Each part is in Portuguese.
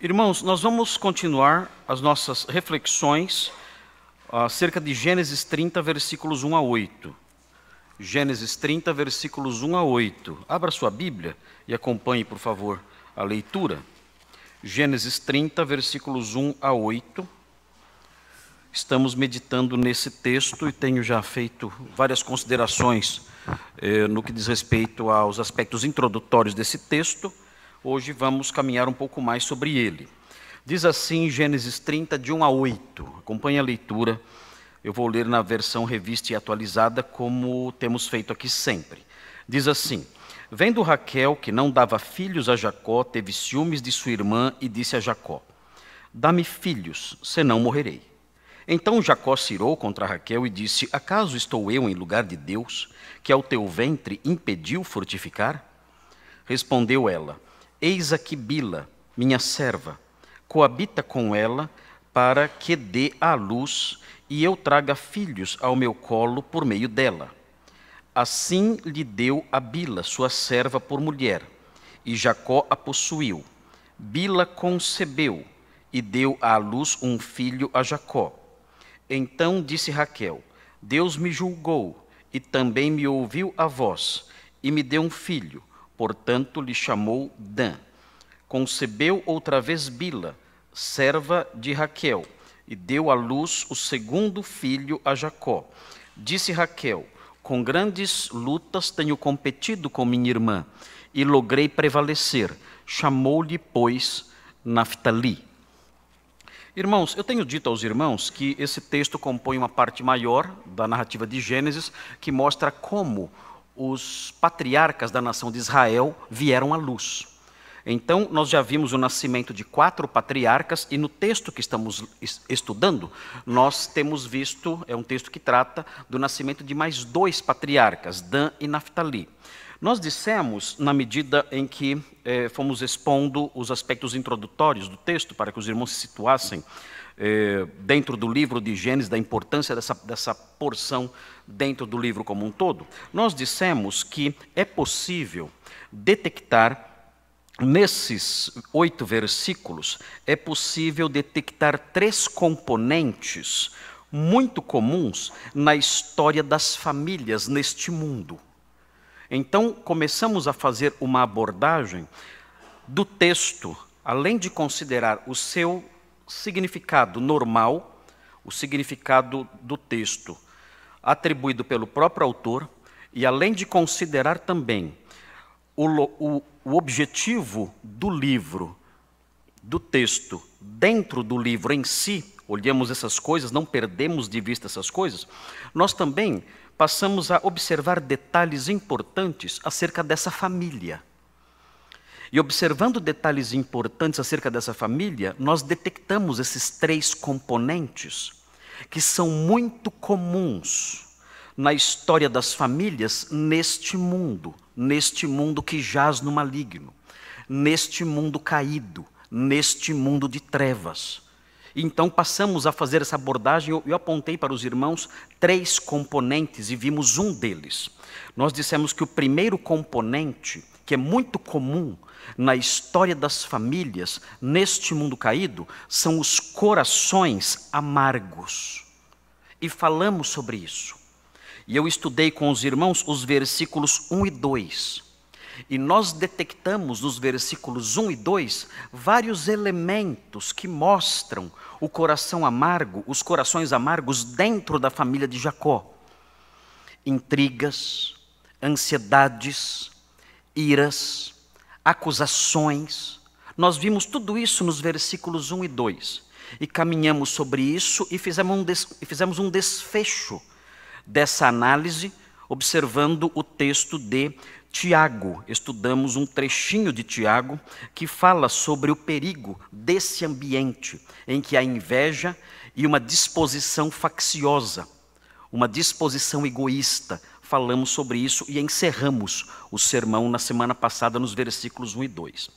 Irmãos, nós vamos continuar as nossas reflexões ah, acerca de Gênesis 30, versículos 1 a 8. Gênesis 30, versículos 1 a 8. Abra sua Bíblia e acompanhe, por favor, a leitura. Gênesis 30, versículos 1 a 8. Estamos meditando nesse texto e tenho já feito várias considerações eh, no que diz respeito aos aspectos introdutórios desse texto Hoje vamos caminhar um pouco mais sobre ele. Diz assim Gênesis 30, de 1 a 8. Acompanhe a leitura. Eu vou ler na versão revista e atualizada, como temos feito aqui sempre. Diz assim: Vendo Raquel que não dava filhos a Jacó, teve ciúmes de sua irmã e disse a Jacó: Dá-me filhos, senão morrerei. Então Jacó se irou contra Raquel e disse: Acaso estou eu em lugar de Deus, que ao teu ventre impediu fortificar? Respondeu ela: Eis aqui Bila, minha serva, coabita com ela, para que dê à luz e eu traga filhos ao meu colo por meio dela. Assim lhe deu a Bila, sua serva, por mulher, e Jacó a possuiu. Bila concebeu e deu à luz um filho a Jacó. Então disse Raquel: Deus me julgou e também me ouviu a voz, e me deu um filho portanto lhe chamou Dan. Concebeu outra vez Bila, serva de Raquel, e deu à luz o segundo filho a Jacó. Disse Raquel: Com grandes lutas tenho competido com minha irmã, e logrei prevalecer. Chamou-lhe, pois, Naftali. Irmãos, eu tenho dito aos irmãos que esse texto compõe uma parte maior da narrativa de Gênesis que mostra como os patriarcas da nação de Israel vieram à luz. Então, nós já vimos o nascimento de quatro patriarcas, e no texto que estamos estudando, nós temos visto é um texto que trata do nascimento de mais dois patriarcas, Dan e Naphtali. Nós dissemos, na medida em que eh, fomos expondo os aspectos introdutórios do texto, para que os irmãos se situassem eh, dentro do livro de Gênesis, da importância dessa, dessa porção dentro do livro como um todo, nós dissemos que é possível detectar Nesses oito versículos, é possível detectar três componentes muito comuns na história das famílias neste mundo. Então, começamos a fazer uma abordagem do texto, além de considerar o seu significado normal, o significado do texto atribuído pelo próprio autor, e além de considerar também o, o, o objetivo do livro, do texto, dentro do livro em si, olhamos essas coisas, não perdemos de vista essas coisas, nós também passamos a observar detalhes importantes acerca dessa família. E observando detalhes importantes acerca dessa família, nós detectamos esses três componentes que são muito comuns na história das famílias neste mundo, neste mundo que jaz no maligno, neste mundo caído, neste mundo de trevas. Então passamos a fazer essa abordagem. Eu, eu, apontei para os irmãos três componentes e vimos um deles. Nós dissemos que o primeiro componente, que é muito comum na história das famílias, neste mundo caído, são os corações amargos. E falamos sobre isso. E eu estudei com os irmãos os versículos 1 e 2. E nós detectamos nos versículos 1 e 2 vários elementos que mostram o coração amargo, os corações amargos dentro da família de Jacó: intrigas, ansiedades, iras, acusações. Nós vimos tudo isso nos versículos 1 e 2. E caminhamos sobre isso e fizemos um, des fizemos um desfecho dessa análise, observando o texto de Tiago. Estudamos um trechinho de Tiago que fala sobre o perigo desse ambiente em que a inveja e uma disposição facciosa, uma disposição egoísta, falamos sobre isso e encerramos o sermão na semana passada nos versículos 1 e 2.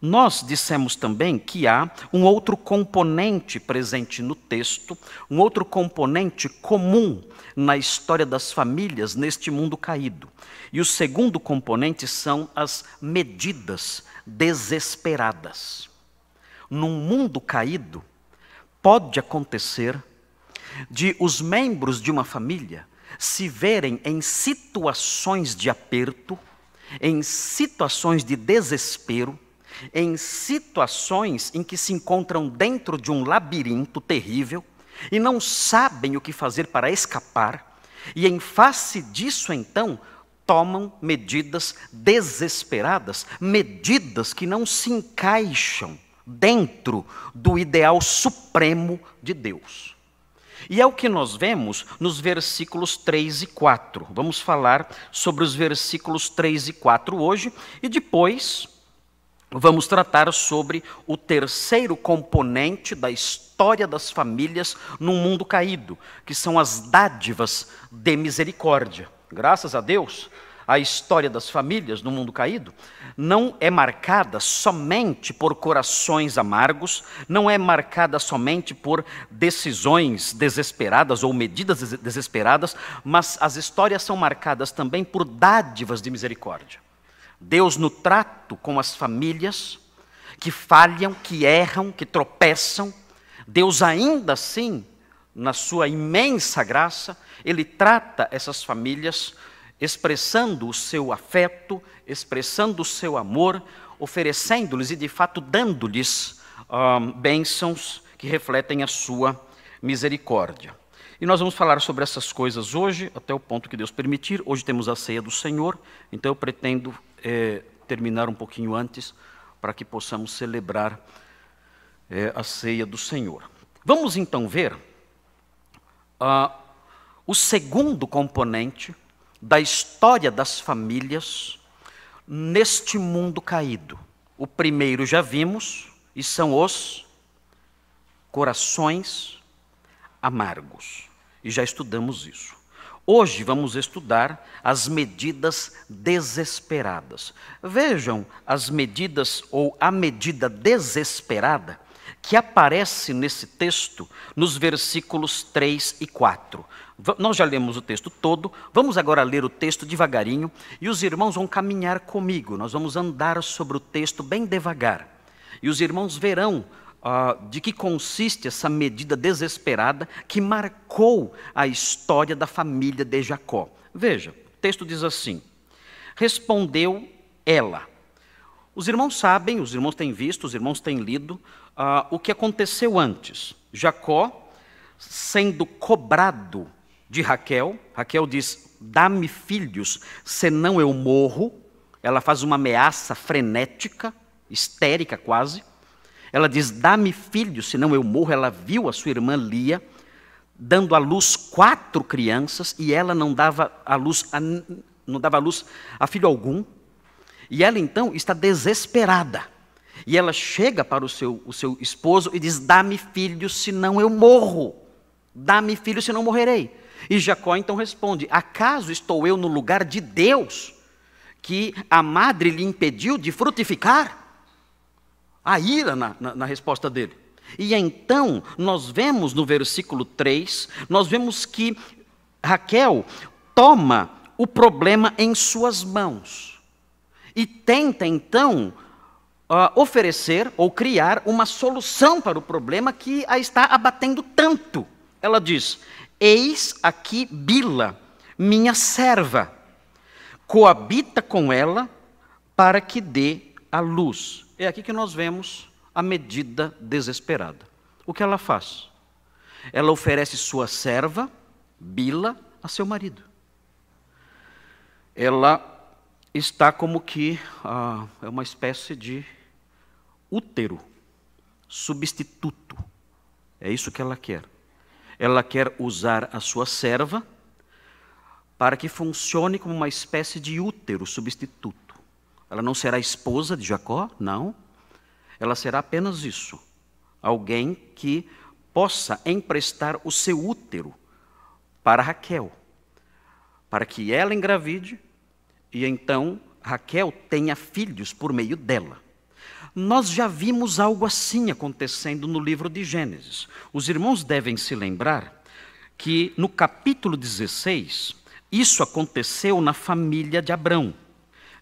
Nós dissemos também que há um outro componente presente no texto, um outro componente comum na história das famílias neste mundo caído. E o segundo componente são as medidas desesperadas. Num mundo caído, pode acontecer de os membros de uma família se verem em situações de aperto, em situações de desespero, em situações em que se encontram dentro de um labirinto terrível e não sabem o que fazer para escapar, e em face disso, então, tomam medidas desesperadas, medidas que não se encaixam dentro do ideal supremo de Deus. E é o que nós vemos nos versículos 3 e 4. Vamos falar sobre os versículos 3 e 4 hoje e depois vamos tratar sobre o terceiro componente da história das famílias num mundo caído, que são as dádivas de misericórdia. Graças a Deus, a história das famílias no mundo caído não é marcada somente por corações amargos, não é marcada somente por decisões desesperadas ou medidas desesperadas, mas as histórias são marcadas também por dádivas de misericórdia. Deus, no trato com as famílias que falham, que erram, que tropeçam, Deus ainda assim, na sua imensa graça, Ele trata essas famílias expressando o seu afeto, expressando o seu amor, oferecendo-lhes e, de fato, dando-lhes um, bênçãos que refletem a sua misericórdia. E nós vamos falar sobre essas coisas hoje, até o ponto que Deus permitir. Hoje temos a ceia do Senhor, então eu pretendo é, terminar um pouquinho antes para que possamos celebrar é, a ceia do Senhor. Vamos então ver uh, o segundo componente da história das famílias neste mundo caído. O primeiro já vimos, e são os corações amargos. E já estudamos isso. Hoje vamos estudar as medidas desesperadas. Vejam as medidas ou a medida desesperada que aparece nesse texto nos versículos 3 e 4. Nós já lemos o texto todo, vamos agora ler o texto devagarinho e os irmãos vão caminhar comigo, nós vamos andar sobre o texto bem devagar. E os irmãos verão ah, de que consiste essa medida desesperada que marcou a história da família de Jacó. Veja, o texto diz assim: Respondeu ela. Os irmãos sabem, os irmãos têm visto, os irmãos têm lido ah, o que aconteceu antes. Jacó, sendo cobrado de Raquel. Raquel diz: Dá-me filhos, senão eu morro. Ela faz uma ameaça frenética, histérica quase. Ela diz: Dá-me filhos, senão eu morro. Ela viu a sua irmã Lia dando à luz quatro crianças e ela não dava à luz a, não dava à luz a filho algum. E ela então está desesperada. E ela chega para o seu, o seu esposo e diz: Dá-me filhos, senão eu morro. Dá-me filhos, senão morrerei. E Jacó então responde: Acaso estou eu no lugar de Deus, que a madre lhe impediu de frutificar? A ira na, na, na resposta dele. E então, nós vemos no versículo 3, nós vemos que Raquel toma o problema em suas mãos e tenta então uh, oferecer ou criar uma solução para o problema que a está abatendo tanto. Ela diz: Eis aqui Bila, minha serva, coabita com ela para que dê a luz. É aqui que nós vemos a medida desesperada. O que ela faz? Ela oferece sua serva, Bila, a seu marido. Ela está como que ah, é uma espécie de útero substituto. É isso que ela quer. Ela quer usar a sua serva para que funcione como uma espécie de útero substituto. Ela não será esposa de Jacó, não. Ela será apenas isso. Alguém que possa emprestar o seu útero para Raquel, para que ela engravide e então Raquel tenha filhos por meio dela. Nós já vimos algo assim acontecendo no livro de Gênesis. Os irmãos devem se lembrar que no capítulo 16, isso aconteceu na família de Abrão.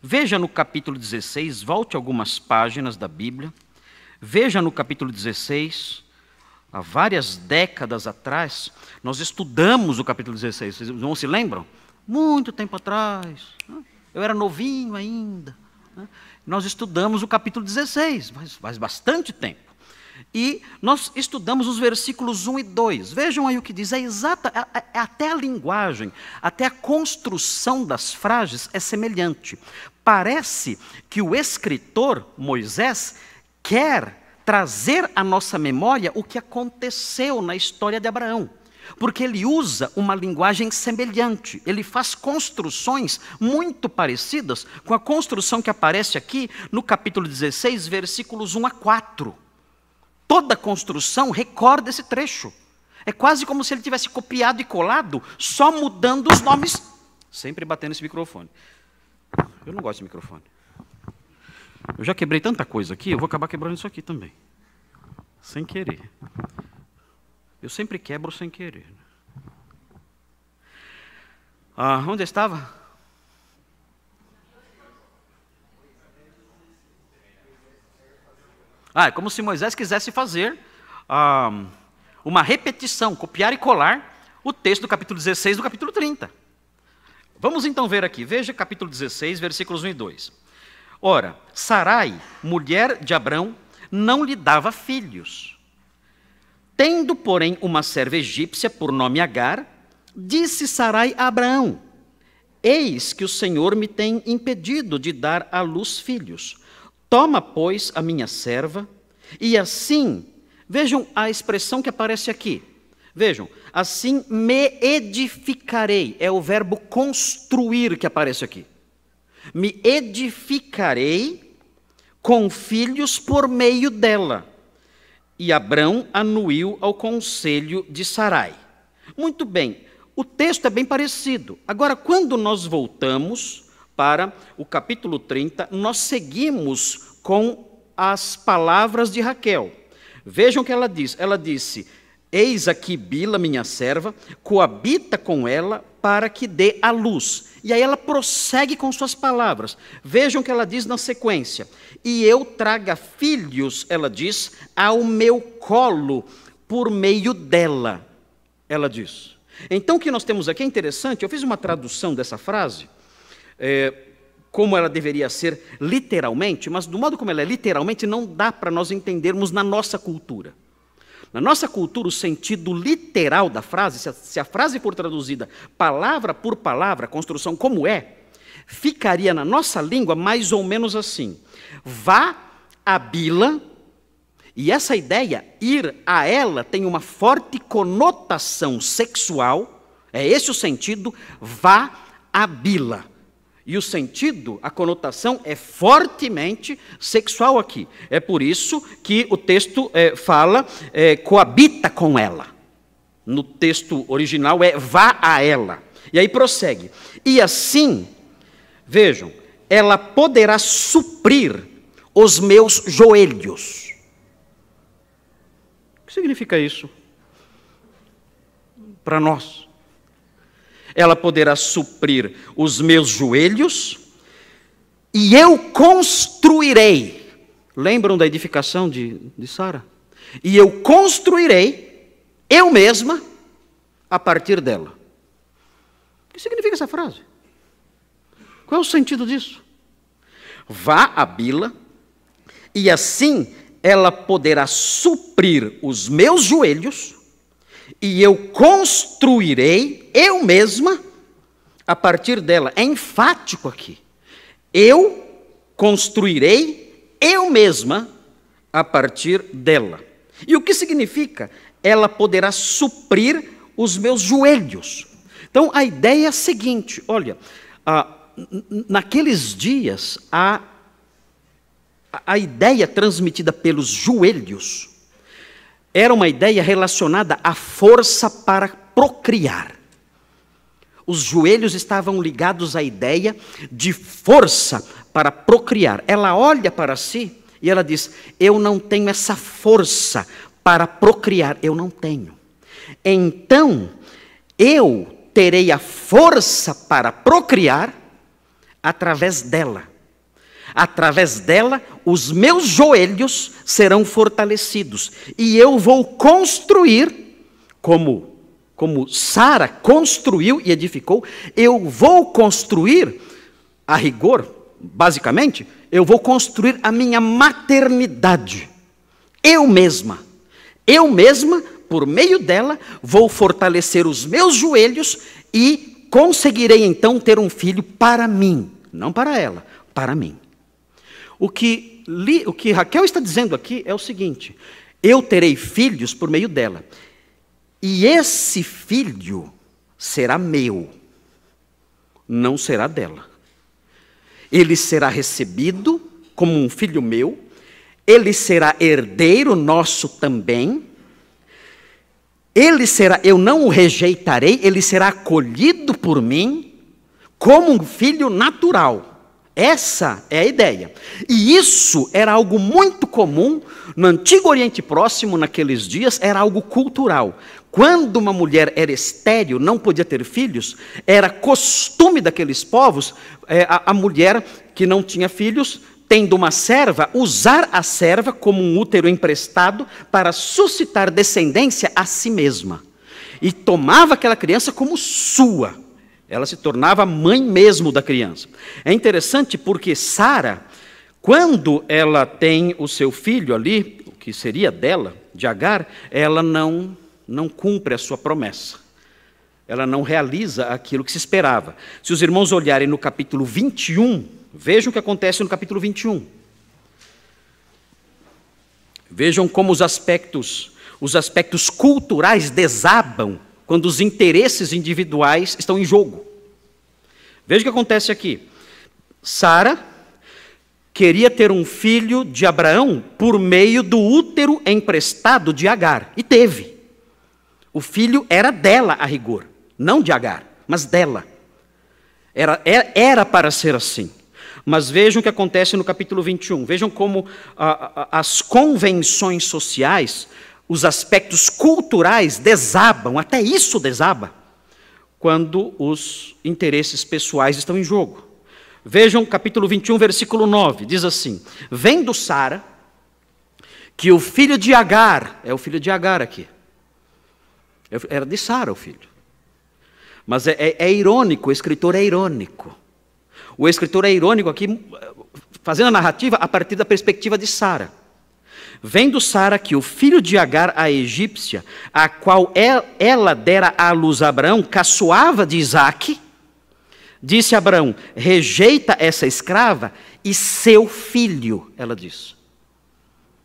Veja no capítulo 16, volte algumas páginas da Bíblia. Veja no capítulo 16, há várias décadas atrás, nós estudamos o capítulo 16. Vocês não se lembram? Muito tempo atrás. Né? Eu era novinho ainda. Né? nós estudamos o capítulo 16, faz, faz bastante tempo. E nós estudamos os versículos 1 e 2. Vejam aí o que diz. É exata, é, é, é, até a linguagem, até a construção das frases é semelhante. Parece que o escritor, Moisés, quer trazer à nossa memória o que aconteceu na história de Abraão porque ele usa uma linguagem semelhante, ele faz construções muito parecidas com a construção que aparece aqui no capítulo 16, versículos 1 a 4. Toda construção recorda esse trecho. É quase como se ele tivesse copiado e colado, só mudando os nomes. Sempre batendo esse microfone. Eu não gosto de microfone. Eu já quebrei tanta coisa aqui, eu vou acabar quebrando isso aqui também. Sem querer. Eu sempre quebro sem querer. Né? Ah, onde estava? Ah, é como se Moisés quisesse fazer ah, uma repetição, copiar e colar o texto do capítulo 16 do capítulo 30. Vamos então ver aqui. Veja capítulo 16, versículos 1 e 2. Ora, Sarai, mulher de Abrão, não lhe dava filhos. Tendo, porém, uma serva egípcia por nome Agar, disse Sarai a Abraão: Eis que o Senhor me tem impedido de dar à luz filhos. Toma, pois, a minha serva, e assim, vejam a expressão que aparece aqui. Vejam, assim me edificarei, é o verbo construir que aparece aqui. Me edificarei com filhos por meio dela. E Abrão anuiu ao conselho de Sarai. Muito bem, o texto é bem parecido. Agora, quando nós voltamos para o capítulo 30, nós seguimos com as palavras de Raquel. Vejam o que ela diz. Ela disse: Eis aqui Bila, minha serva, coabita com ela para que dê a luz. E aí ela prossegue com suas palavras. Vejam o que ela diz na sequência: e eu traga filhos, ela diz, ao meu colo por meio dela, ela diz. Então o que nós temos aqui é interessante, eu fiz uma tradução dessa frase, é, como ela deveria ser literalmente, mas do modo como ela é literalmente, não dá para nós entendermos na nossa cultura. Na nossa cultura, o sentido literal da frase, se a, se a frase for traduzida palavra por palavra, construção como é, ficaria na nossa língua mais ou menos assim: vá a Bila, e essa ideia, ir a ela, tem uma forte conotação sexual, é esse o sentido, vá a Bila. E o sentido, a conotação é fortemente sexual aqui. É por isso que o texto é, fala, é, coabita com ela. No texto original é vá a ela. E aí prossegue. E assim Vejam, ela poderá suprir os meus joelhos. O que significa isso para nós? Ela poderá suprir os meus joelhos e eu construirei. Lembram da edificação de, de Sara? E eu construirei eu mesma a partir dela. O que significa essa frase? Qual é o sentido disso? Vá à Bila, e assim ela poderá suprir os meus joelhos, e eu construirei eu mesma a partir dela. É enfático aqui. Eu construirei eu mesma a partir dela. E o que significa? Ela poderá suprir os meus joelhos. Então a ideia é a seguinte: olha, ah, naqueles dias, a, a ideia transmitida pelos joelhos era uma ideia relacionada à força para procriar. Os joelhos estavam ligados à ideia de força para procriar. Ela olha para si e ela diz: Eu não tenho essa força para procriar, eu não tenho. Então, eu terei a força para procriar através dela. Através dela, os meus joelhos serão fortalecidos e eu vou construir como como Sara construiu e edificou, eu vou construir a rigor, basicamente, eu vou construir a minha maternidade. Eu mesma. Eu mesma, por meio dela, vou fortalecer os meus joelhos e conseguirei então ter um filho para mim não para ela, para mim. O que, li, o que Raquel está dizendo aqui é o seguinte: eu terei filhos por meio dela, e esse filho será meu, não será dela. Ele será recebido como um filho meu, ele será herdeiro nosso também. Ele será, eu não o rejeitarei, ele será acolhido por mim, como um filho natural. Essa é a ideia. E isso era algo muito comum no Antigo Oriente Próximo, naqueles dias, era algo cultural. Quando uma mulher era estéril, não podia ter filhos, era costume daqueles povos é, a, a mulher que não tinha filhos tendo uma serva, usar a serva como um útero emprestado para suscitar descendência a si mesma. E tomava aquela criança como sua. Ela se tornava mãe mesmo da criança. É interessante porque Sara, quando ela tem o seu filho ali, o que seria dela, de Agar, ela não não cumpre a sua promessa. Ela não realiza aquilo que se esperava. Se os irmãos olharem no capítulo 21, vejam o que acontece no capítulo 21. Vejam como os aspectos, os aspectos culturais desabam quando os interesses individuais estão em jogo. Veja o que acontece aqui. Sara queria ter um filho de Abraão por meio do útero emprestado de Agar, e teve. O filho era dela a rigor, não de Agar, mas dela. Era, é, era, para ser assim. Mas vejam o que acontece no capítulo 21. Vejam como ah, ah, as convenções sociais os aspectos culturais desabam, até isso desaba, quando os interesses pessoais estão em jogo. Vejam capítulo 21, versículo 9, diz assim: Vendo Sara que o filho de Agar, é o filho de Agar aqui, é era de Sara o filho. Mas é, é, é irônico, o escritor é irônico. O escritor é irônico aqui, eh, fazendo a narrativa a partir da perspectiva de Sara. Vendo Sara que o filho de Agar, a egípcia, a qual é, ela dera à luz a Abraão, caçoava de Isaque, disse a Abraão: Rejeita essa escrava e seu filho, ela disse: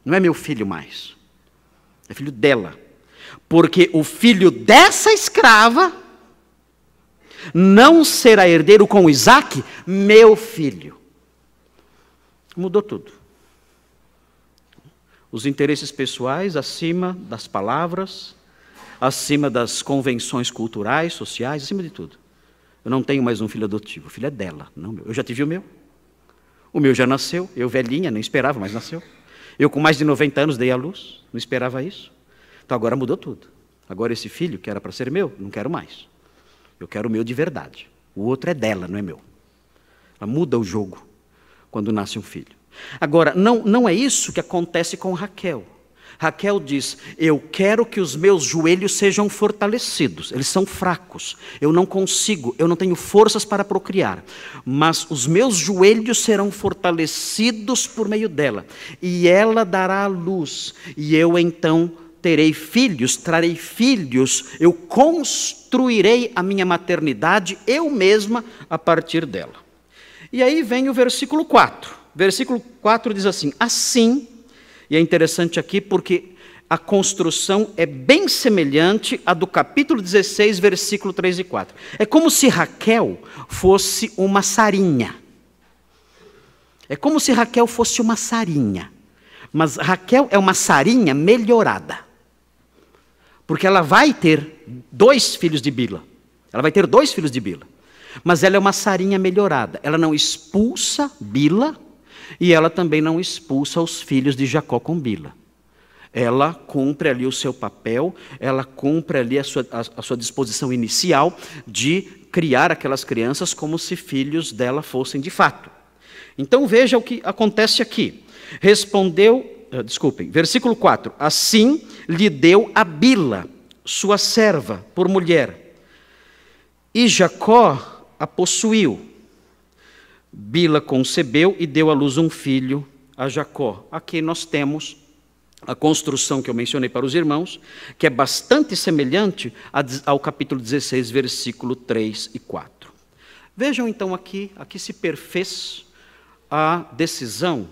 Não é meu filho mais, é filho dela. Porque o filho dessa escrava não será herdeiro com Isaac, meu filho. Mudou tudo os interesses pessoais acima das palavras, acima das convenções culturais, sociais, acima de tudo. Eu não tenho mais um filho adotivo, o filho é dela, não meu. Eu já tive o meu. O meu já nasceu, eu velhinha, não esperava, mas nasceu. Eu com mais de 90 anos dei à luz, não esperava isso. Então agora mudou tudo. Agora esse filho que era para ser meu, não quero mais. Eu quero o meu de verdade. O outro é dela, não é meu. Ela muda o jogo quando nasce um filho. Agora, não, não é isso que acontece com Raquel. Raquel diz: Eu quero que os meus joelhos sejam fortalecidos. Eles são fracos. Eu não consigo, eu não tenho forças para procriar. Mas os meus joelhos serão fortalecidos por meio dela. E ela dará a luz. E eu então terei filhos, trarei filhos. Eu construirei a minha maternidade eu mesma a partir dela. E aí vem o versículo 4 Versículo 4 diz assim: Assim, e é interessante aqui porque a construção é bem semelhante à do capítulo 16, versículo 3 e 4. É como se Raquel fosse uma sarinha. É como se Raquel fosse uma sarinha. Mas Raquel é uma sarinha melhorada. Porque ela vai ter dois filhos de Bila. Ela vai ter dois filhos de Bila. Mas ela é uma sarinha melhorada. Ela não expulsa Bila, e ela também não expulsa os filhos de Jacó com Bila. Ela cumpre ali o seu papel, ela cumpre ali a sua, a, a sua disposição inicial de criar aquelas crianças como se filhos dela fossem de fato. Então veja o que acontece aqui. Respondeu, eh, desculpem, versículo 4: Assim lhe deu a Bila, sua serva, por mulher. E Jacó a possuiu. Bila concebeu e deu à luz um filho a Jacó. Aqui nós temos a construção que eu mencionei para os irmãos, que é bastante semelhante ao capítulo 16, versículo 3 e 4. Vejam então aqui, aqui se perfez a decisão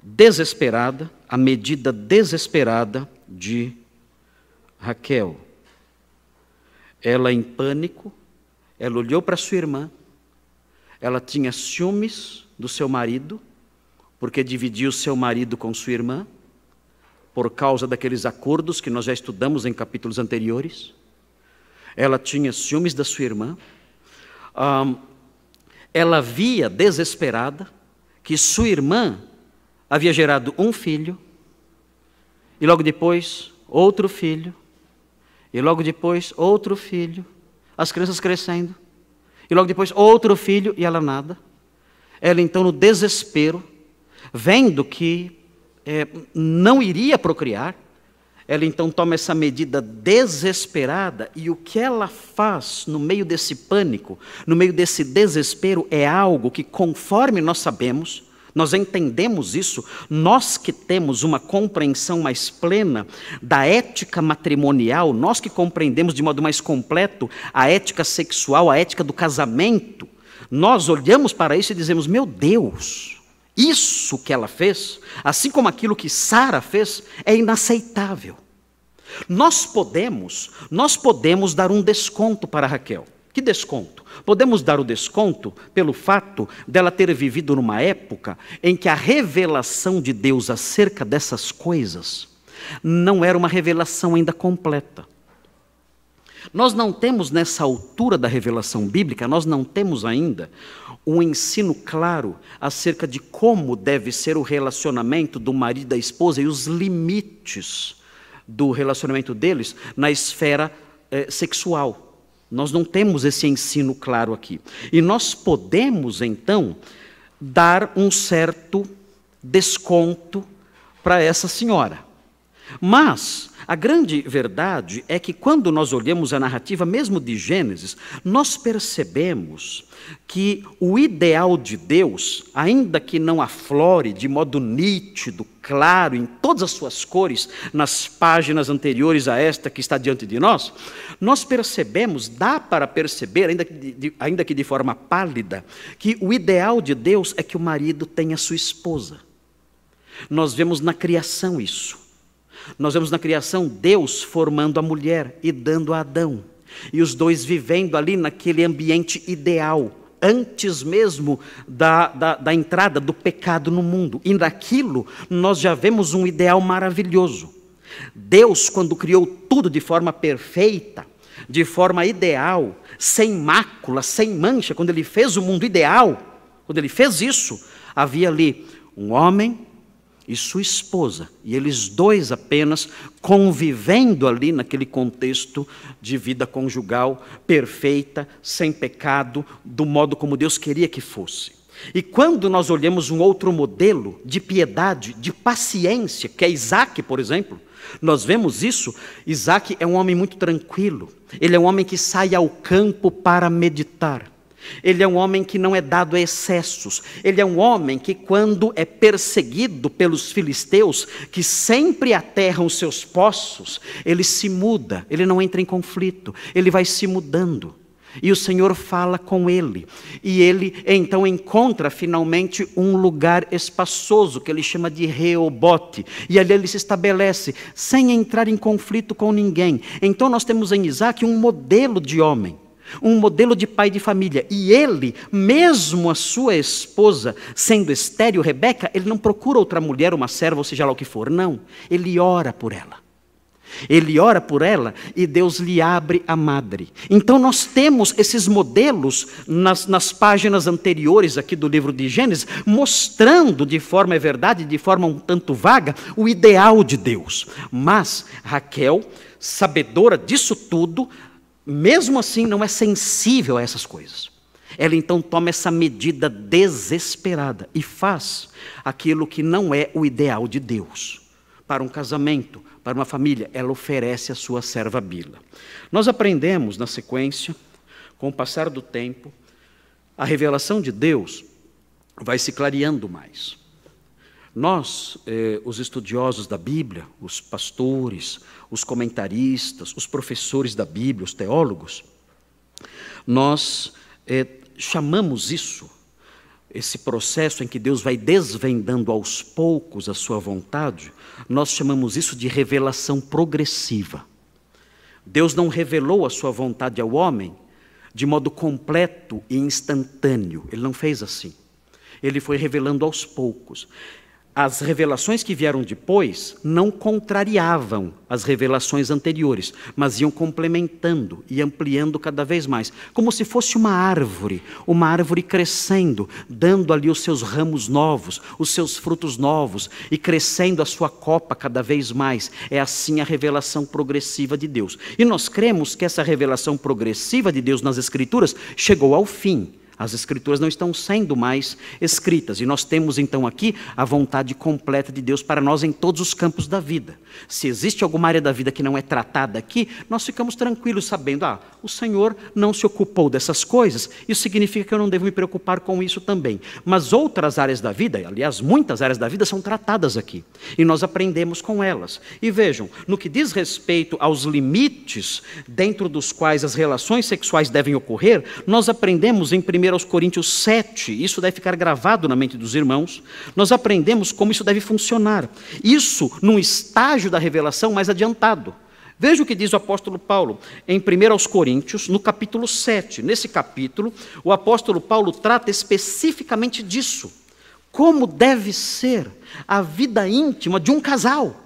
desesperada, a medida desesperada de Raquel. Ela em pânico, ela olhou para sua irmã, ela tinha ciúmes do seu marido, porque dividiu seu marido com sua irmã, por causa daqueles acordos que nós já estudamos em capítulos anteriores. Ela tinha ciúmes da sua irmã. Um, ela via desesperada que sua irmã havia gerado um filho, e logo depois outro filho, e logo depois outro filho, as crianças crescendo e logo depois outro filho, e ela nada. Ela então, no desespero, vendo que é, não iria procriar, ela então toma essa medida desesperada, e o que ela faz no meio desse pânico, no meio desse desespero, é algo que, conforme nós sabemos, nós entendemos isso, nós que temos uma compreensão mais plena da ética matrimonial, nós que compreendemos de modo mais completo a ética sexual, a ética do casamento, nós olhamos para isso e dizemos: meu Deus, isso que ela fez, assim como aquilo que Sara fez, é inaceitável. Nós podemos, nós podemos dar um desconto para Raquel. Que desconto? Podemos dar o desconto pelo fato dela ter vivido numa época em que a revelação de Deus acerca dessas coisas não era uma revelação ainda completa. Nós não temos nessa altura da revelação bíblica, nós não temos ainda um ensino claro acerca de como deve ser o relacionamento do marido e da esposa e os limites do relacionamento deles na esfera eh, sexual. Nós não temos esse ensino claro aqui. E nós podemos, então, dar um certo desconto para essa senhora. Mas a grande verdade é que quando nós olhamos a narrativa mesmo de Gênesis, nós percebemos que o ideal de Deus, ainda que não aflore de modo nítido, claro, em todas as suas cores, nas páginas anteriores a esta que está diante de nós, nós percebemos, dá para perceber, ainda que de, ainda que de forma pálida, que o ideal de Deus é que o marido tenha sua esposa. Nós vemos na criação isso. Nós vemos na criação Deus formando a mulher e dando a Adão, e os dois vivendo ali naquele ambiente ideal, antes mesmo da, da, da entrada do pecado no mundo. E naquilo nós já vemos um ideal maravilhoso. Deus, quando criou tudo de forma perfeita, de forma ideal, sem mácula, sem mancha, quando ele fez o mundo ideal, quando ele fez isso, havia ali um homem, e sua esposa, e eles dois apenas convivendo ali naquele contexto de vida conjugal perfeita, sem pecado, do modo como Deus queria que fosse. E quando nós olhamos um outro modelo de piedade, de paciência, que é Isaac, por exemplo, nós vemos isso. Isaac é um homem muito tranquilo, ele é um homem que sai ao campo para meditar. Ele é um homem que não é dado a excessos. Ele é um homem que, quando é perseguido pelos filisteus, que sempre aterram seus poços, ele se muda, ele não entra em conflito, ele vai se mudando. E o Senhor fala com ele. E ele então encontra finalmente um lugar espaçoso, que ele chama de Reobote. E ali ele se estabelece, sem entrar em conflito com ninguém. Então nós temos em Isaac um modelo de homem um modelo de pai de família. E ele, mesmo a sua esposa, sendo estéreo Rebeca, ele não procura outra mulher, uma serva, ou seja lá o que for. Não. Ele ora por ela. Ele ora por ela e Deus lhe abre a madre. Então nós temos esses modelos nas, nas páginas anteriores aqui do livro de Gênesis, mostrando de forma, é verdade, de forma um tanto vaga, o ideal de Deus. Mas Raquel, sabedora disso tudo, mesmo assim, não é sensível a essas coisas. Ela então toma essa medida desesperada e faz aquilo que não é o ideal de Deus. Para um casamento, para uma família, ela oferece a sua serva Bila. Nós aprendemos na sequência, com o passar do tempo, a revelação de Deus vai se clareando mais. Nós, eh, os estudiosos da Bíblia, os pastores, os comentaristas, os professores da Bíblia, os teólogos, nós eh, chamamos isso, esse processo em que Deus vai desvendando aos poucos a sua vontade, nós chamamos isso de revelação progressiva. Deus não revelou a sua vontade ao homem de modo completo e instantâneo, ele não fez assim. Ele foi revelando aos poucos as revelações que vieram depois não contrariavam as revelações anteriores, mas iam complementando e ampliando cada vez mais, como se fosse uma árvore, uma árvore crescendo, dando ali os seus ramos novos, os seus frutos novos e crescendo a sua copa cada vez mais. É assim a revelação progressiva de Deus. E nós cremos que essa revelação progressiva de Deus nas Escrituras chegou ao fim as escrituras não estão sendo mais escritas. E nós temos então aqui a vontade completa de Deus para nós em todos os campos da vida. Se existe alguma área da vida que não é tratada aqui, nós ficamos tranquilos sabendo: ah, o Senhor não se ocupou dessas coisas, isso significa que eu não devo me preocupar com isso também. Mas outras áreas da vida, aliás, muitas áreas da vida, são tratadas aqui. E nós aprendemos com elas. E vejam, no que diz respeito aos limites dentro dos quais as relações sexuais devem ocorrer, nós aprendemos em primeiro 1 Coríntios 7, isso deve ficar gravado na mente dos irmãos, nós aprendemos como isso deve funcionar. Isso num estágio da revelação mais adiantado. Veja o que diz o apóstolo Paulo em 1 Coríntios, no capítulo 7. Nesse capítulo, o apóstolo Paulo trata especificamente disso. Como deve ser a vida íntima de um casal.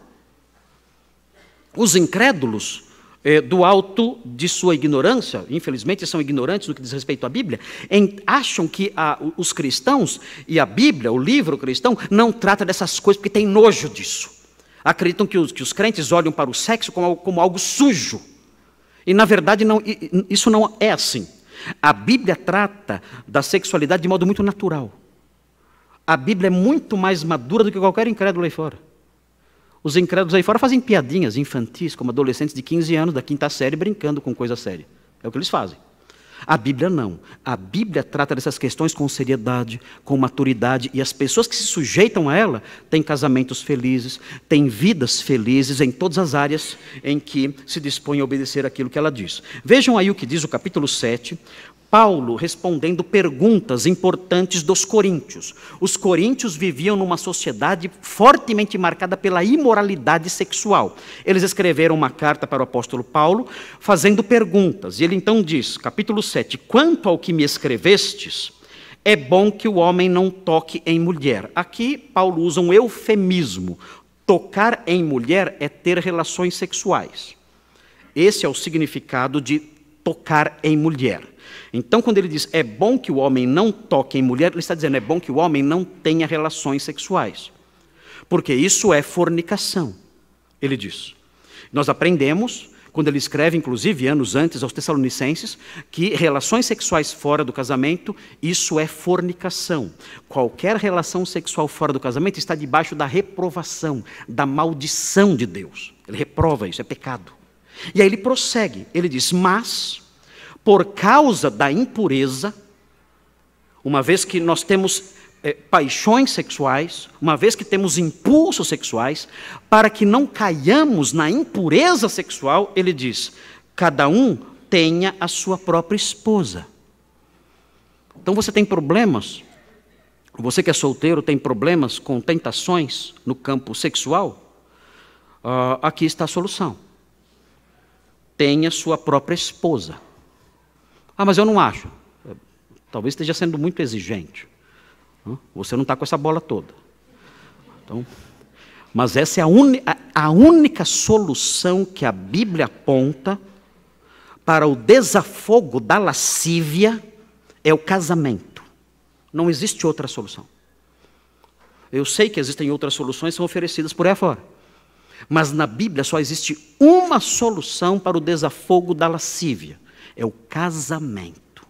Os incrédulos é, do alto de sua ignorância, infelizmente são ignorantes no que diz respeito à Bíblia, em, acham que a, os cristãos e a Bíblia, o livro cristão, não trata dessas coisas porque tem nojo disso. Acreditam que os, que os crentes olham para o sexo como, como algo sujo. E, na verdade, não, isso não é assim. A Bíblia trata da sexualidade de modo muito natural. A Bíblia é muito mais madura do que qualquer incrédulo aí fora. Os incrédulos aí fora fazem piadinhas infantis, como adolescentes de 15 anos da quinta série brincando com coisa séria. É o que eles fazem. A Bíblia não. A Bíblia trata dessas questões com seriedade, com maturidade, e as pessoas que se sujeitam a ela têm casamentos felizes, têm vidas felizes em todas as áreas em que se dispõem a obedecer aquilo que ela diz. Vejam aí o que diz o capítulo 7, Paulo respondendo perguntas importantes dos coríntios. Os coríntios viviam numa sociedade fortemente marcada pela imoralidade sexual. Eles escreveram uma carta para o apóstolo Paulo fazendo perguntas. E ele então diz, capítulo 7: Quanto ao que me escrevestes, é bom que o homem não toque em mulher. Aqui, Paulo usa um eufemismo. Tocar em mulher é ter relações sexuais. Esse é o significado de tocar em mulher. Então, quando ele diz é bom que o homem não toque em mulher, ele está dizendo é bom que o homem não tenha relações sexuais, porque isso é fornicação. Ele diz. Nós aprendemos, quando ele escreve, inclusive, anos antes aos Tessalonicenses, que relações sexuais fora do casamento, isso é fornicação. Qualquer relação sexual fora do casamento está debaixo da reprovação, da maldição de Deus. Ele reprova isso, é pecado. E aí ele prossegue, ele diz: Mas por causa da impureza, uma vez que nós temos é, paixões sexuais, uma vez que temos impulsos sexuais, para que não caiamos na impureza sexual, ele diz: cada um tenha a sua própria esposa. Então você tem problemas, você que é solteiro tem problemas com tentações no campo sexual, uh, aqui está a solução. Tenha sua própria esposa. Ah, mas eu não acho. Talvez esteja sendo muito exigente. Você não está com essa bola toda. Então, mas essa é a, un... a única solução que a Bíblia aponta para o desafogo da lascívia é o casamento. Não existe outra solução. Eu sei que existem outras soluções que são oferecidas por aí fora. Mas na Bíblia só existe uma solução para o desafogo da lascívia é o casamento.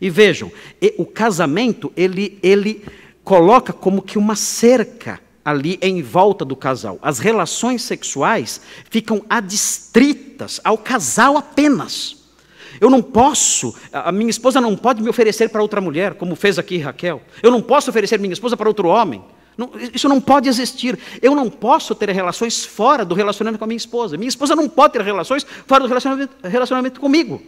E vejam, o casamento ele, ele coloca como que uma cerca ali em volta do casal. As relações sexuais ficam adstritas ao casal apenas. Eu não posso, a minha esposa não pode me oferecer para outra mulher, como fez aqui Raquel. Eu não posso oferecer minha esposa para outro homem. Não, isso não pode existir. Eu não posso ter relações fora do relacionamento com a minha esposa. Minha esposa não pode ter relações fora do relacionamento, relacionamento comigo.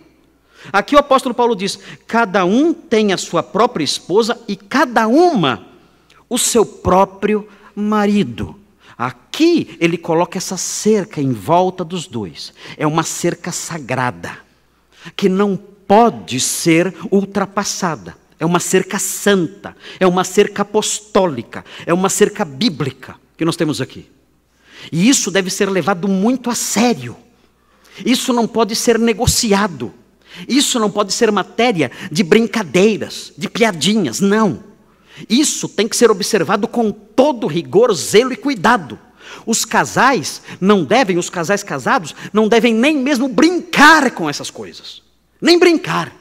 Aqui o apóstolo Paulo diz: cada um tem a sua própria esposa e cada uma o seu próprio marido. Aqui ele coloca essa cerca em volta dos dois. É uma cerca sagrada, que não pode ser ultrapassada. É uma cerca santa, é uma cerca apostólica, é uma cerca bíblica que nós temos aqui. E isso deve ser levado muito a sério. Isso não pode ser negociado. Isso não pode ser matéria de brincadeiras, de piadinhas, não. Isso tem que ser observado com todo rigor, zelo e cuidado. Os casais não devem, os casais casados, não devem nem mesmo brincar com essas coisas. Nem brincar.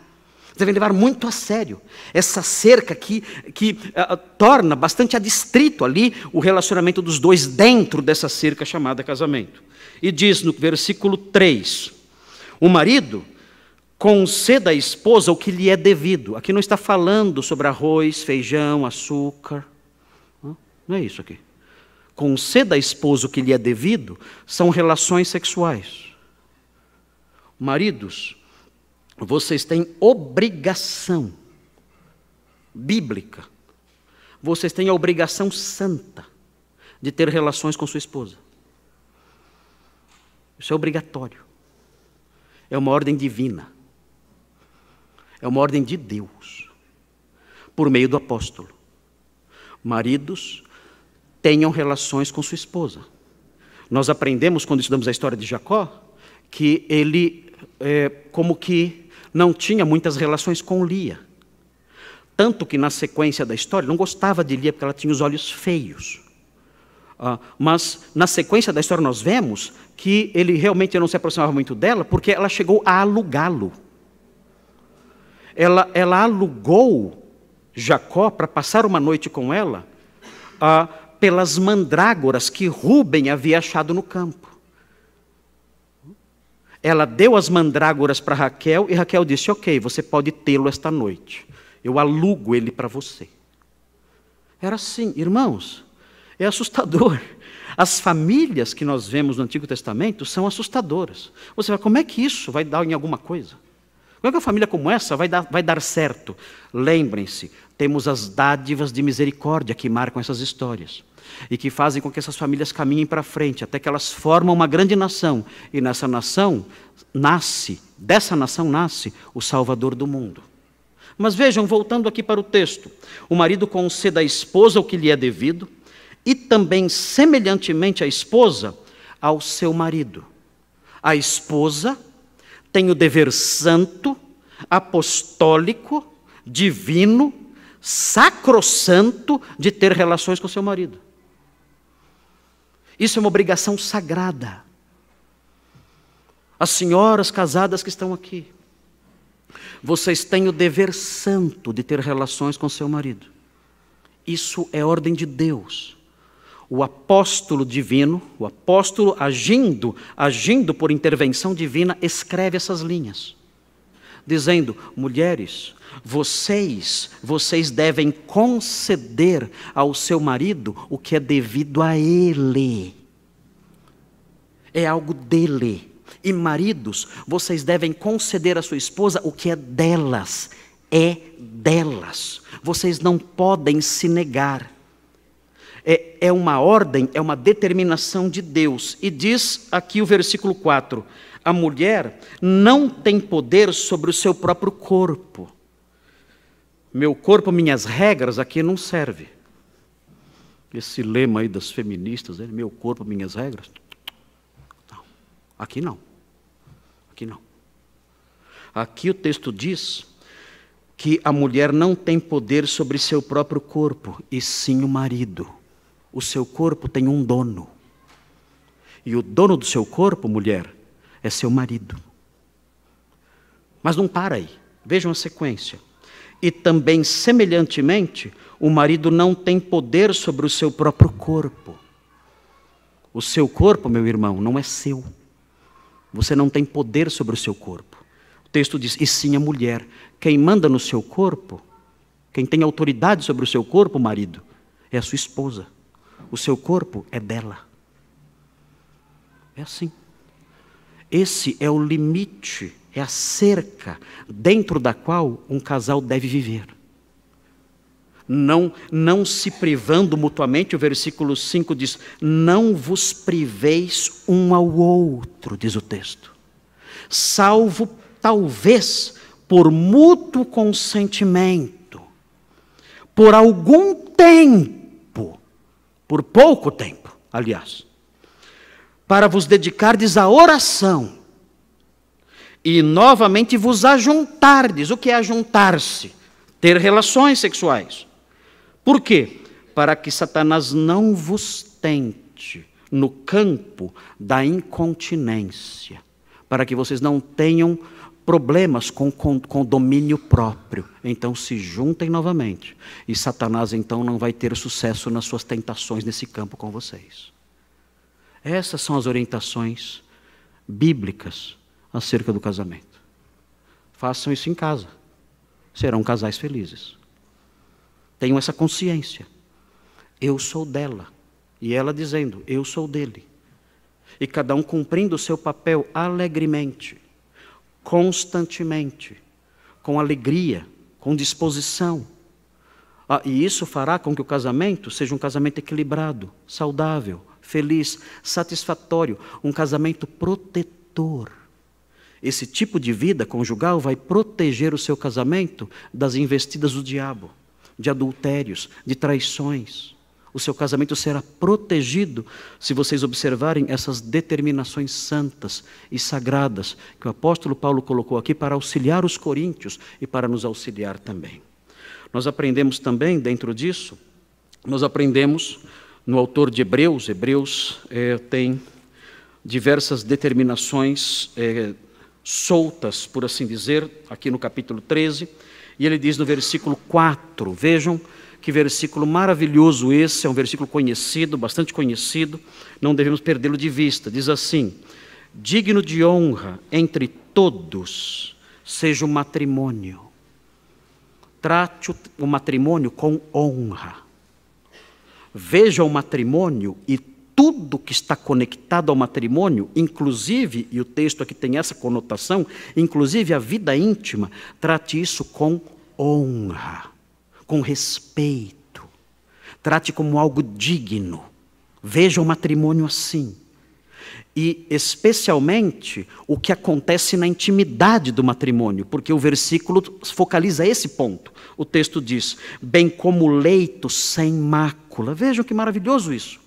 Devem levar muito a sério essa cerca que, que uh, torna bastante adstrito ali o relacionamento dos dois dentro dessa cerca chamada casamento. E diz no versículo 3: O marido conceda à esposa o que lhe é devido. Aqui não está falando sobre arroz, feijão, açúcar. Não é isso aqui. Conceda à esposa o que lhe é devido são relações sexuais. Maridos, vocês têm obrigação bíblica, vocês têm a obrigação santa de ter relações com sua esposa. Isso é obrigatório. É uma ordem divina. É uma ordem de Deus, por meio do apóstolo. Maridos, tenham relações com sua esposa. Nós aprendemos, quando estudamos a história de Jacó, que ele, é, como que não tinha muitas relações com Lia. Tanto que, na sequência da história, não gostava de Lia porque ela tinha os olhos feios. Ah, mas na sequência da história nós vemos que ele realmente não se aproximava muito dela porque ela chegou a alugá-lo ela, ela alugou Jacó para passar uma noite com ela ah, pelas mandrágoras que Rubem havia achado no campo. Ela deu as mandrágoras para Raquel e Raquel disse: Ok, você pode tê-lo esta noite. Eu alugo ele para você. Era assim, irmãos, é assustador. As famílias que nós vemos no Antigo Testamento são assustadoras. Você vai, como é que isso vai dar em alguma coisa? Como é que uma família como essa vai dar, vai dar certo? Lembrem-se, temos as dádivas de misericórdia que marcam essas histórias e que fazem com que essas famílias caminhem para frente, até que elas formam uma grande nação. E nessa nação nasce, dessa nação nasce o Salvador do mundo. Mas vejam, voltando aqui para o texto: o marido conceda à esposa o que lhe é devido, e também, semelhantemente à esposa, ao seu marido. A esposa tem o dever santo, apostólico, divino, sacrossanto de ter relações com seu marido. Isso é uma obrigação sagrada. As senhoras casadas que estão aqui, vocês têm o dever santo de ter relações com seu marido. Isso é ordem de Deus o apóstolo divino, o apóstolo agindo, agindo por intervenção divina, escreve essas linhas, dizendo: mulheres, vocês, vocês devem conceder ao seu marido o que é devido a ele. É algo dele. E maridos, vocês devem conceder à sua esposa o que é delas. É delas. Vocês não podem se negar é, é uma ordem, é uma determinação de Deus. E diz aqui o versículo 4: a mulher não tem poder sobre o seu próprio corpo. Meu corpo, minhas regras aqui não serve. Esse lema aí das feministas, né? meu corpo, minhas regras. Não. Aqui não. Aqui não. Aqui o texto diz que a mulher não tem poder sobre seu próprio corpo, e sim o marido o seu corpo tem um dono. E o dono do seu corpo, mulher, é seu marido. Mas não para aí. Vejam a sequência. E também, semelhantemente, o marido não tem poder sobre o seu próprio corpo. O seu corpo, meu irmão, não é seu. Você não tem poder sobre o seu corpo. O texto diz: e sim a mulher. Quem manda no seu corpo, quem tem autoridade sobre o seu corpo, marido, é a sua esposa. O seu corpo é dela. É assim. Esse é o limite, é a cerca dentro da qual um casal deve viver. Não, não se privando mutuamente, o versículo 5 diz: Não vos priveis um ao outro, diz o texto, salvo talvez por mútuo consentimento, por algum tempo por pouco tempo, aliás, para vos dedicardes à oração e novamente vos ajuntardes. O que é ajuntar-se? Ter relações sexuais. Por quê? Para que Satanás não vos tente no campo da incontinência, para que vocês não tenham problemas com, com, com domínio próprio. Então se juntem novamente. E Satanás então não vai ter sucesso nas suas tentações nesse campo com vocês. Essas são as orientações bíblicas acerca do casamento. Façam isso em casa. Serão casais felizes. Tenham essa consciência. Eu sou dela. E ela dizendo, eu sou dele. E cada um cumprindo o seu papel alegremente constantemente, com alegria, com disposição. Ah, e isso fará com que o casamento seja um casamento equilibrado, saudável, feliz, satisfatório, um casamento protetor. Esse tipo de vida conjugal vai proteger o seu casamento das investidas do diabo, de adultérios, de traições. O seu casamento será protegido se vocês observarem essas determinações santas e sagradas que o apóstolo Paulo colocou aqui para auxiliar os coríntios e para nos auxiliar também. Nós aprendemos também, dentro disso, nós aprendemos no autor de Hebreus, Hebreus é, tem diversas determinações é, soltas, por assim dizer, aqui no capítulo 13, e ele diz no versículo 4, vejam que versículo maravilhoso esse, é um versículo conhecido, bastante conhecido, não devemos perdê-lo de vista. Diz assim: Digno de honra entre todos seja o matrimônio. Trate o matrimônio com honra. Veja o matrimônio e tudo que está conectado ao matrimônio, inclusive, e o texto aqui tem essa conotação, inclusive a vida íntima, trate isso com honra com respeito, trate como algo digno. Veja o matrimônio assim. E, especialmente, o que acontece na intimidade do matrimônio, porque o versículo focaliza esse ponto. O texto diz: bem como leito sem mácula. Vejam que maravilhoso isso.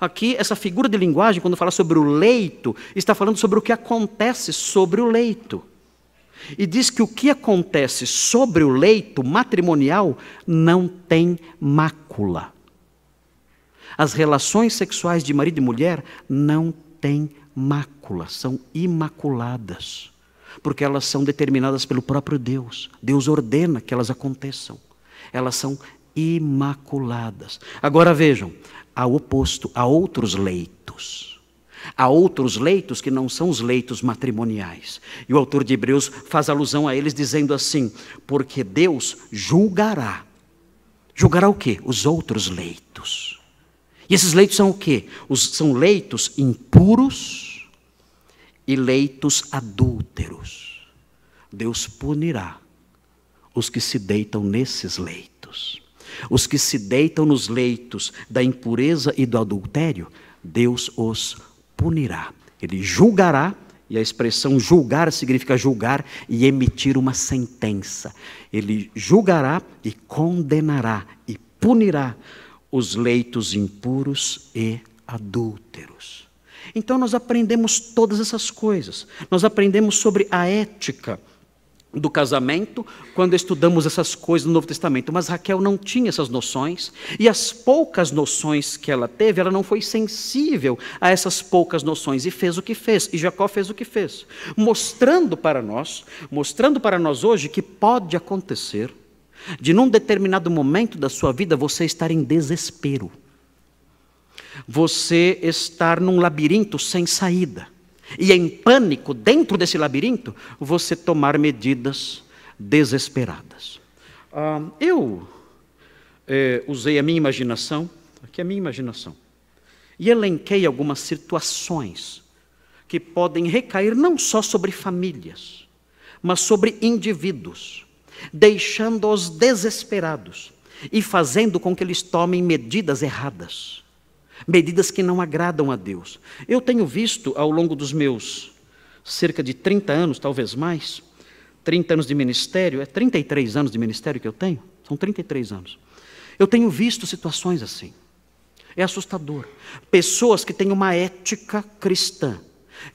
Aqui, essa figura de linguagem, quando fala sobre o leito, está falando sobre o que acontece sobre o leito. E diz que o que acontece sobre o leito matrimonial não tem mácula. As relações sexuais de marido e mulher não têm mácula, são imaculadas, porque elas são determinadas pelo próprio Deus. Deus ordena que elas aconteçam. Elas são imaculadas. Agora vejam, há oposto, há outros leitos Há outros leitos que não são os leitos matrimoniais. E o autor de Hebreus faz alusão a eles dizendo assim: porque Deus julgará. Julgará o quê? Os outros leitos. E esses leitos são o quê? Os, são leitos impuros e leitos adúlteros. Deus punirá os que se deitam nesses leitos. Os que se deitam nos leitos da impureza e do adultério, Deus os punirá, ele julgará, e a expressão julgar significa julgar e emitir uma sentença. Ele julgará e condenará e punirá os leitos impuros e adúlteros. Então nós aprendemos todas essas coisas. Nós aprendemos sobre a ética do casamento quando estudamos essas coisas no Novo Testamento, mas Raquel não tinha essas noções, e as poucas noções que ela teve, ela não foi sensível a essas poucas noções e fez o que fez, e Jacó fez o que fez, mostrando para nós, mostrando para nós hoje que pode acontecer de num determinado momento da sua vida você estar em desespero. Você estar num labirinto sem saída e em pânico dentro desse labirinto, você tomar medidas desesperadas. Ah, eu eh, usei a minha imaginação, aqui é a minha imaginação, e elenquei algumas situações que podem recair não só sobre famílias, mas sobre indivíduos, deixando-os desesperados e fazendo com que eles tomem medidas erradas medidas que não agradam a Deus. Eu tenho visto ao longo dos meus cerca de 30 anos, talvez mais, 30 anos de ministério, é 33 anos de ministério que eu tenho, são 33 anos. Eu tenho visto situações assim. É assustador. Pessoas que têm uma ética cristã,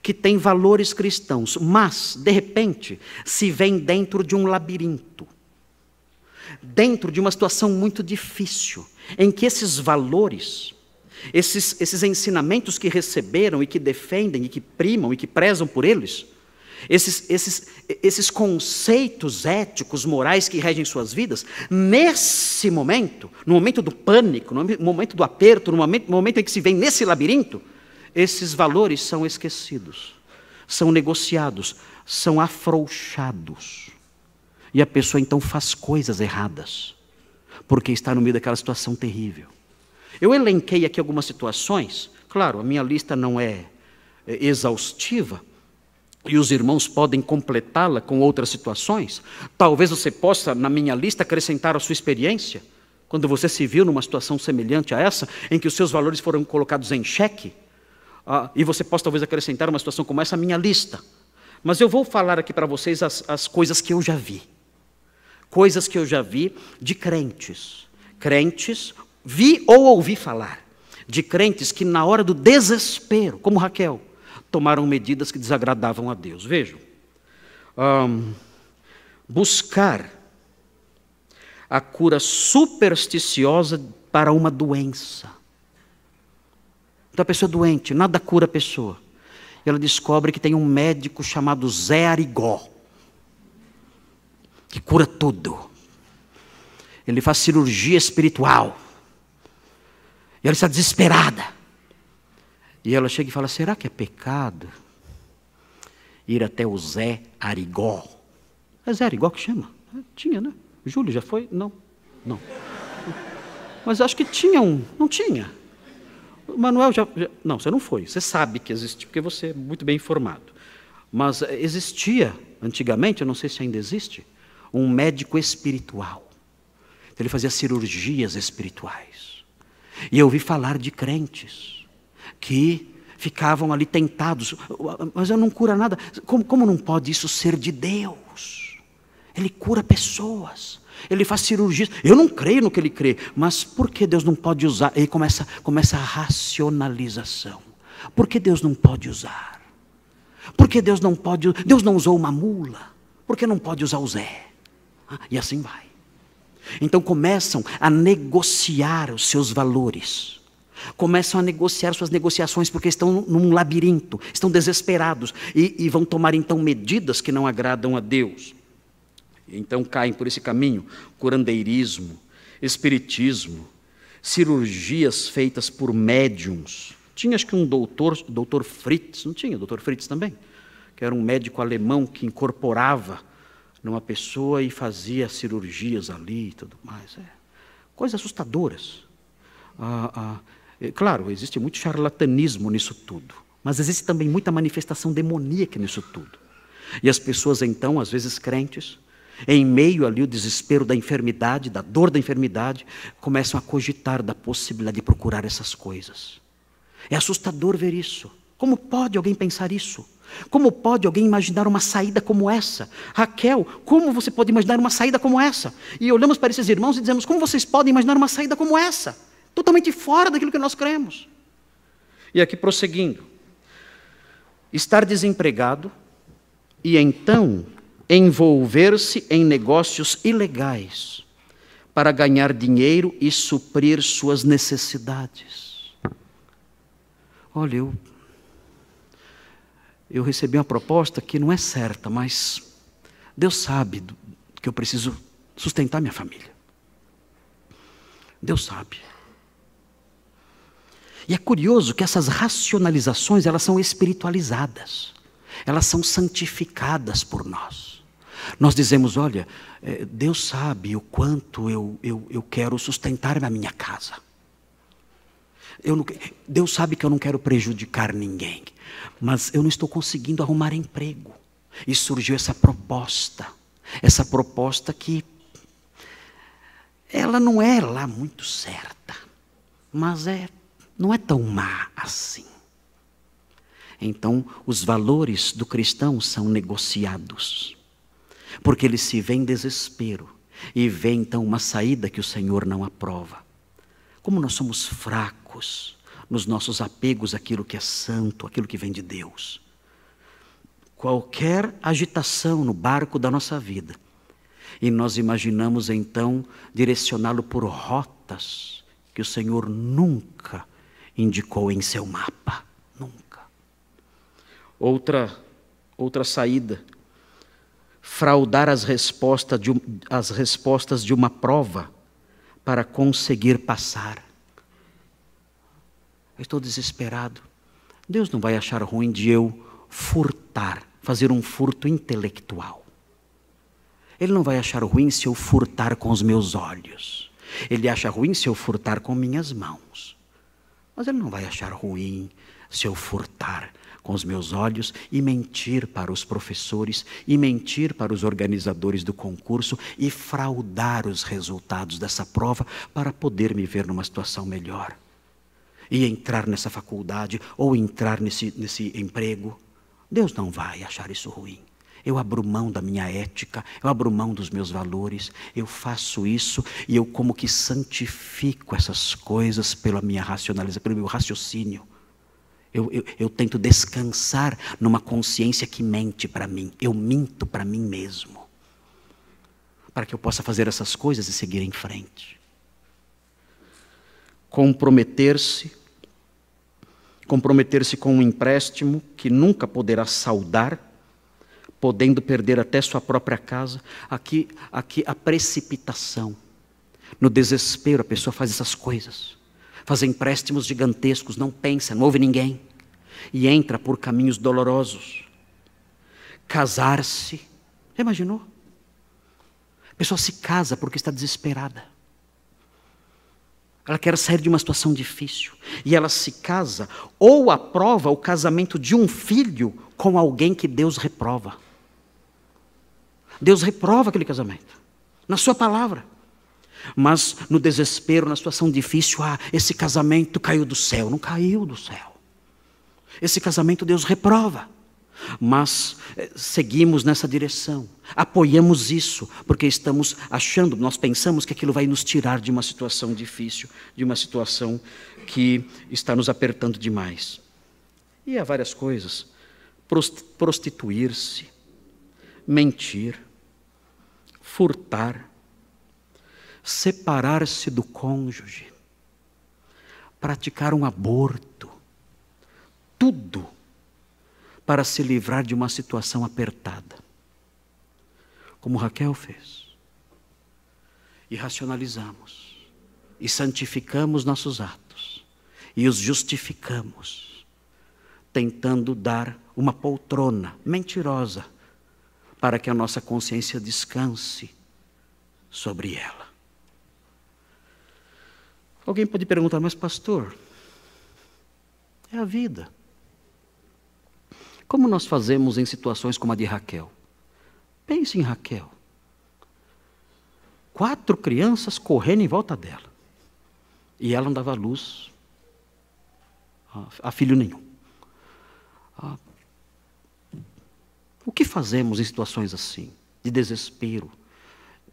que têm valores cristãos, mas, de repente, se veem dentro de um labirinto, dentro de uma situação muito difícil, em que esses valores esses, esses ensinamentos que receberam e que defendem e que primam e que prezam por eles, esses, esses, esses conceitos éticos, morais que regem suas vidas, nesse momento, no momento do pânico, no momento do aperto, no momento, no momento em que se vem nesse labirinto, esses valores são esquecidos, são negociados, são afrouxados. E a pessoa então faz coisas erradas, porque está no meio daquela situação terrível. Eu elenquei aqui algumas situações, claro, a minha lista não é, é exaustiva, e os irmãos podem completá-la com outras situações. Talvez você possa, na minha lista, acrescentar a sua experiência, quando você se viu numa situação semelhante a essa, em que os seus valores foram colocados em xeque, ah, e você possa talvez acrescentar uma situação como essa à minha lista. Mas eu vou falar aqui para vocês as, as coisas que eu já vi. Coisas que eu já vi de crentes. Crentes Vi ou ouvi falar de crentes que, na hora do desespero, como Raquel, tomaram medidas que desagradavam a Deus. Vejam, um, buscar a cura supersticiosa para uma doença. Então a pessoa é doente, nada cura a pessoa. E ela descobre que tem um médico chamado Zé Arigó, que cura tudo. Ele faz cirurgia espiritual. E ela está desesperada. E ela chega e fala: será que é pecado ir até o Zé Arigó? É Zé Arigó que chama? É, tinha, né? Júlio já foi? Não, não. Mas acho que tinha um, não tinha. O Manuel já, já. Não, você não foi. Você sabe que existe, porque você é muito bem informado. Mas eh, existia antigamente, eu não sei se ainda existe, um médico espiritual. Ele fazia cirurgias espirituais. E eu ouvi falar de crentes que ficavam ali tentados, mas eu não cura nada. Como, como não pode isso ser de Deus? Ele cura pessoas, ele faz cirurgias. Eu não creio no que ele crê, mas por que Deus não pode usar? Aí começa, começa a racionalização. Por que Deus não pode usar? Por que Deus não pode? Deus não usou uma mula. Por que não pode usar o Zé? Ah, e assim vai. Então começam a negociar os seus valores. Começam a negociar suas negociações porque estão num labirinto, estão desesperados e, e vão tomar então medidas que não agradam a Deus. Então caem por esse caminho curandeirismo, espiritismo, cirurgias feitas por médiums. Tinha acho que um doutor, doutor Fritz, não tinha? Doutor Fritz também, que era um médico alemão que incorporava numa pessoa e fazia cirurgias ali e tudo mais. É. Coisas assustadoras. Ah, ah, é, claro, existe muito charlatanismo nisso tudo, mas existe também muita manifestação demoníaca nisso tudo. E as pessoas, então, às vezes crentes, em meio ali o desespero da enfermidade, da dor da enfermidade, começam a cogitar da possibilidade de procurar essas coisas. É assustador ver isso. Como pode alguém pensar isso? Como pode alguém imaginar uma saída como essa? Raquel, como você pode imaginar uma saída como essa? E olhamos para esses irmãos e dizemos: como vocês podem imaginar uma saída como essa? Totalmente fora daquilo que nós cremos. E aqui prosseguindo: estar desempregado e então envolver-se em negócios ilegais para ganhar dinheiro e suprir suas necessidades. Olha, eu eu recebi uma proposta que não é certa, mas Deus sabe que eu preciso sustentar minha família. Deus sabe. E é curioso que essas racionalizações, elas são espiritualizadas. Elas são santificadas por nós. Nós dizemos, olha, eh, Deus sabe o quanto eu, eu, eu quero sustentar a minha casa. Não, Deus sabe que eu não quero prejudicar ninguém mas eu não estou conseguindo arrumar emprego. E surgiu essa proposta, essa proposta que ela não é lá muito certa, mas é não é tão má assim. Então, os valores do cristão são negociados, porque ele se vê em desespero e vê então uma saída que o Senhor não aprova. Como nós somos fracos, nos nossos apegos aquilo que é santo, aquilo que vem de Deus. Qualquer agitação no barco da nossa vida, e nós imaginamos então direcioná-lo por rotas que o Senhor nunca indicou em seu mapa, nunca. Outra outra saída, fraudar as respostas de, as respostas de uma prova para conseguir passar estou desesperado. Deus não vai achar ruim de eu furtar, fazer um furto intelectual. Ele não vai achar ruim se eu furtar com os meus olhos. Ele acha ruim se eu furtar com minhas mãos. Mas ele não vai achar ruim se eu furtar com os meus olhos e mentir para os professores, e mentir para os organizadores do concurso e fraudar os resultados dessa prova para poder me ver numa situação melhor e entrar nessa faculdade ou entrar nesse, nesse emprego. Deus não vai achar isso ruim. Eu abro mão da minha ética, eu abro mão dos meus valores, eu faço isso e eu como que santifico essas coisas pela minha racionalização, pelo meu raciocínio. Eu, eu, eu tento descansar numa consciência que mente para mim, eu minto para mim mesmo, para que eu possa fazer essas coisas e seguir em frente. Comprometer-se comprometer-se com um empréstimo que nunca poderá saldar, podendo perder até sua própria casa. Aqui, aqui a precipitação. No desespero a pessoa faz essas coisas. Faz empréstimos gigantescos, não pensa, não ouve ninguém e entra por caminhos dolorosos. Casar-se, imaginou? A pessoa se casa porque está desesperada. Ela quer sair de uma situação difícil e ela se casa ou aprova o casamento de um filho com alguém que Deus reprova. Deus reprova aquele casamento, na Sua palavra. Mas no desespero, na situação difícil, ah, esse casamento caiu do céu. Não caiu do céu. Esse casamento Deus reprova mas eh, seguimos nessa direção, apoiamos isso, porque estamos achando, nós pensamos que aquilo vai nos tirar de uma situação difícil, de uma situação que está nos apertando demais. E há várias coisas: prostituir-se, mentir, furtar, separar-se do cônjuge, praticar um aborto, tudo para se livrar de uma situação apertada, como Raquel fez. E racionalizamos, e santificamos nossos atos, e os justificamos, tentando dar uma poltrona mentirosa para que a nossa consciência descanse sobre ela. Alguém pode perguntar, mas pastor, é a vida. Como nós fazemos em situações como a de Raquel? Pense em Raquel. Quatro crianças correndo em volta dela. E ela não dava luz a filho nenhum. Ah, o que fazemos em situações assim, de desespero,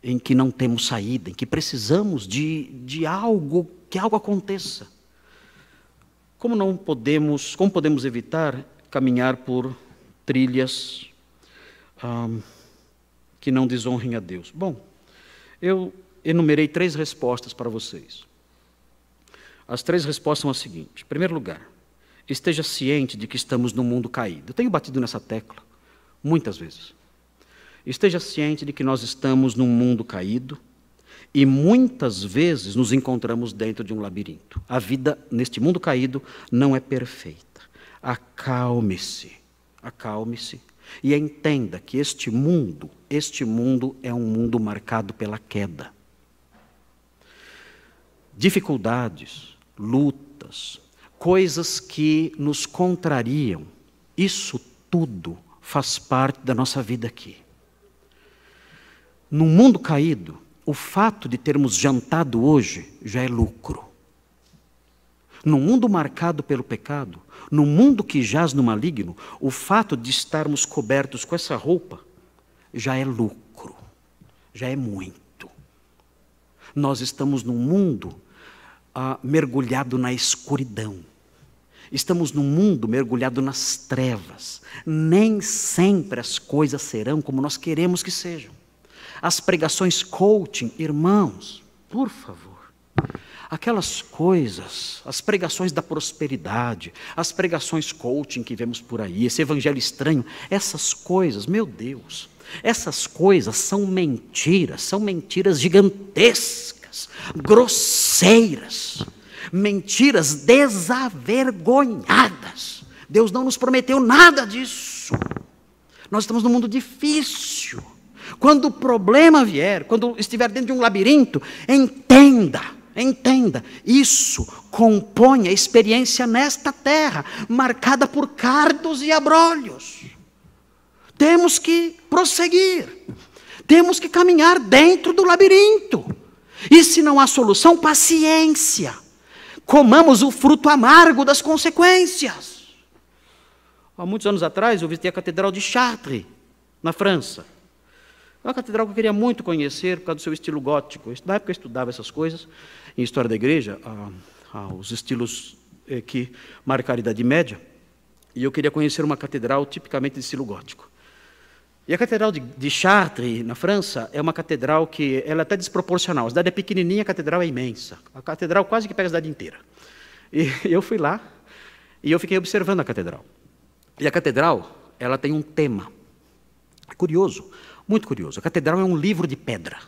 em que não temos saída, em que precisamos de, de algo, que algo aconteça? Como não podemos, como podemos evitar caminhar por trilhas que não desonrem a Deus? Bom, eu enumerei três respostas para vocês. As três respostas são as seguintes: em primeiro lugar, esteja ciente de que estamos num mundo caído. Eu tenho batido nessa tecla muitas vezes. Esteja ciente de que nós estamos num mundo caído e muitas vezes nos encontramos dentro de um labirinto. A vida neste mundo caído não é perfeita acalme-se, acalme-se e entenda que este mundo, este mundo é um mundo marcado pela queda. Dificuldades, lutas, coisas que nos contrariam, isso tudo faz parte da nossa vida aqui. No mundo caído, o fato de termos jantado hoje já é lucro. No mundo marcado pelo pecado, no mundo que jaz no maligno, o fato de estarmos cobertos com essa roupa já é lucro, já é muito. Nós estamos num mundo ah, mergulhado na escuridão. Estamos num mundo mergulhado nas trevas. Nem sempre as coisas serão como nós queremos que sejam. As pregações coaching, irmãos, por favor, aquelas coisas, as pregações da prosperidade, as pregações coaching que vemos por aí, esse evangelho estranho, essas coisas, meu Deus, essas coisas são mentiras, são mentiras gigantescas, grosseiras, mentiras desavergonhadas. Deus não nos prometeu nada disso. Nós estamos num mundo difícil. Quando o problema vier, quando estiver dentro de um labirinto, entenda Entenda, isso compõe a experiência nesta terra, marcada por cardos e abrolhos. Temos que prosseguir, temos que caminhar dentro do labirinto. E se não há solução, paciência. Comamos o fruto amargo das consequências. Há muitos anos atrás, eu visitei a Catedral de Chartres, na França. É uma catedral que eu queria muito conhecer por causa do seu estilo gótico. Na época eu estudava essas coisas em história da igreja, a, a, os estilos é, que marcaram a Idade Média, e eu queria conhecer uma catedral tipicamente de estilo gótico. E a catedral de, de Chartres, na França, é uma catedral que ela é até desproporcional. A cidade é pequenininha, a catedral é imensa. A catedral quase que pega a cidade inteira. E eu fui lá e eu fiquei observando a catedral. E a catedral, ela tem um tema. É curioso, muito curioso. A catedral é um livro de pedra.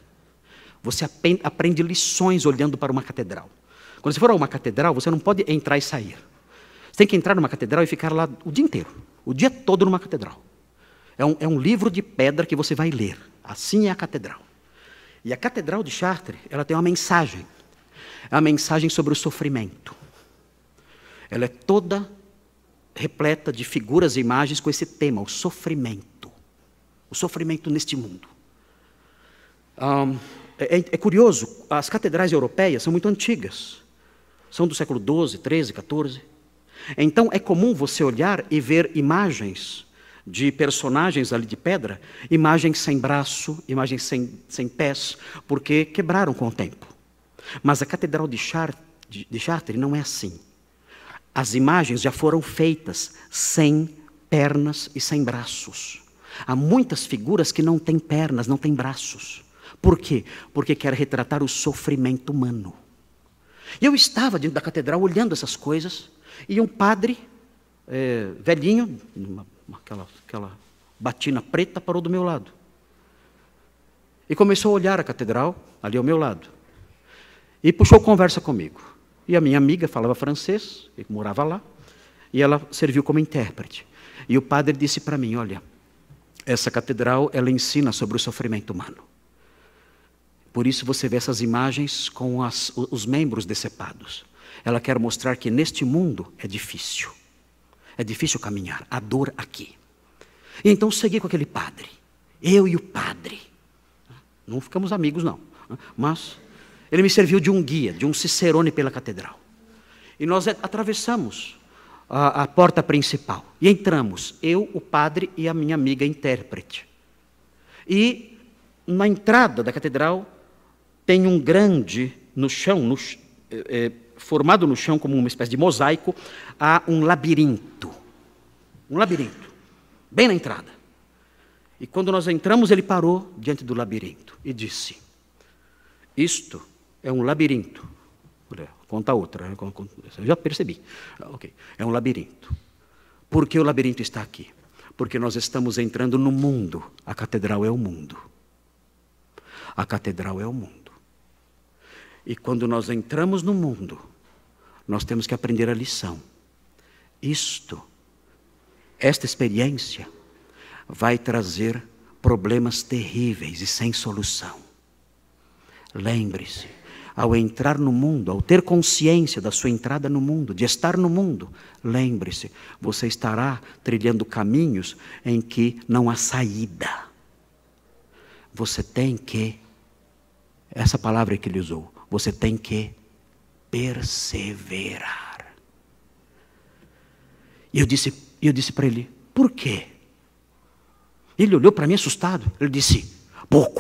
Você aprende lições olhando para uma catedral. Quando você for a uma catedral, você não pode entrar e sair. Você tem que entrar numa catedral e ficar lá o dia inteiro, o dia todo numa catedral. É um, é um livro de pedra que você vai ler. Assim é a catedral. E a catedral de Chartres, ela tem uma mensagem. É a mensagem sobre o sofrimento. Ela é toda repleta de figuras e imagens com esse tema, o sofrimento. O sofrimento neste mundo. Um, é, é, é, curioso, as catedrais europeias são muito antigas. São do século XII, XIII, XIV. Então é comum você olhar e ver imagens de personagens ali de pedra, imagens sem braço, imagens sem, sem pés, porque quebraram com o tempo. Mas a Catedral de, Chart de, de Chartres não é assim. As imagens já foram feitas sem pernas e sem braços. Há muitas figuras que não têm pernas, não têm braços. Por quê? Porque quer retratar o sofrimento humano. E eu estava dentro da catedral olhando essas coisas, e um padre, é, velhinho, aquela, aquela batina preta, parou do meu lado. E começou a olhar a catedral, ali ao meu lado. E puxou conversa comigo. E a minha amiga falava francês, e morava lá, e ela serviu como intérprete. E o padre disse para mim: Olha, essa catedral ela ensina sobre o sofrimento humano. Por isso você vê essas imagens com as, os membros decepados. Ela quer mostrar que neste mundo é difícil. É difícil caminhar, a dor aqui. E então segui com aquele padre. Eu e o padre. Não ficamos amigos, não. Mas ele me serviu de um guia, de um cicerone pela catedral. E nós atravessamos a, a porta principal. E entramos, eu, o padre e a minha amiga intérprete. E na entrada da catedral tem um grande no chão, no, é, formado no chão como uma espécie de mosaico, há um labirinto. Um labirinto, bem na entrada. E quando nós entramos, ele parou diante do labirinto e disse: Isto é um labirinto. Conta outra, né, eu já percebi. Ah, ok, é um labirinto. Por que o labirinto está aqui? Porque nós estamos entrando no mundo. A catedral é o mundo. A catedral é o mundo. E quando nós entramos no mundo, nós temos que aprender a lição. Isto, esta experiência, vai trazer problemas terríveis e sem solução. Lembre-se, ao entrar no mundo, ao ter consciência da sua entrada no mundo, de estar no mundo, lembre-se, você estará trilhando caminhos em que não há saída. Você tem que, essa palavra que ele usou, você tem que perseverar. E eu disse, eu disse para ele, por quê? Ele olhou para mim assustado. Ele disse, por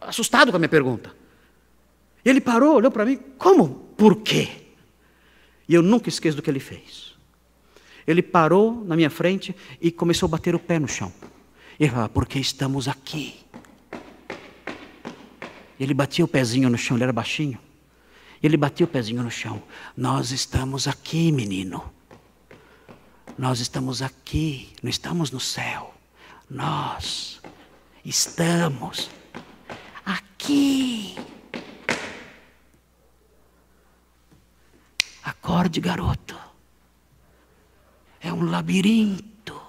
Assustado com a minha pergunta. Ele parou, olhou para mim, como? Por quê? E eu nunca esqueço do que ele fez. Ele parou na minha frente e começou a bater o pé no chão. Ele falou, porque estamos aqui. Ele batia o pezinho no chão, ele era baixinho. Ele batia o pezinho no chão. Nós estamos aqui, menino. Nós estamos aqui, não estamos no céu. Nós estamos aqui. Acorde, garoto. É um labirinto.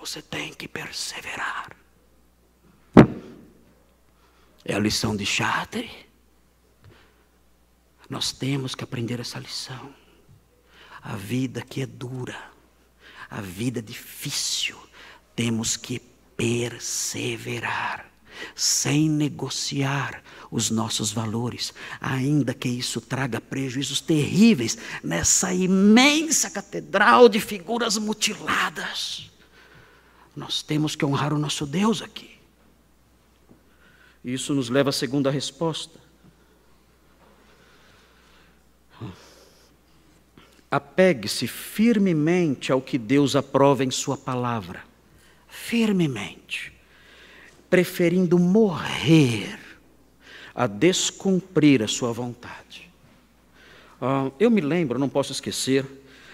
Você tem que perseverar. É a lição de Chartres. Nós temos que aprender essa lição. A vida que é dura, a vida difícil, temos que perseverar sem negociar os nossos valores, ainda que isso traga prejuízos terríveis nessa imensa catedral de figuras mutiladas. Nós temos que honrar o nosso Deus aqui. E isso nos leva à segunda resposta. Apegue-se firmemente ao que Deus aprova em Sua palavra. Firmemente. Preferindo morrer a descumprir a Sua vontade. Ah, eu me lembro, não posso esquecer,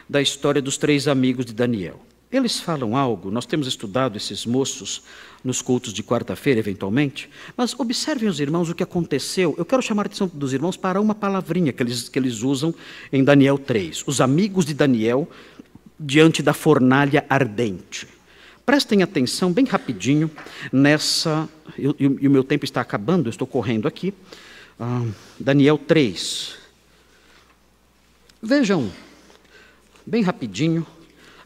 da história dos três amigos de Daniel. Eles falam algo, nós temos estudado esses moços nos cultos de quarta-feira, eventualmente, mas observem os irmãos o que aconteceu. Eu quero chamar a atenção dos irmãos para uma palavrinha que eles, que eles usam em Daniel 3. Os amigos de Daniel diante da fornalha ardente. Prestem atenção bem rapidinho nessa. E o meu tempo está acabando, eu estou correndo aqui. Ah, Daniel 3. Vejam, bem rapidinho,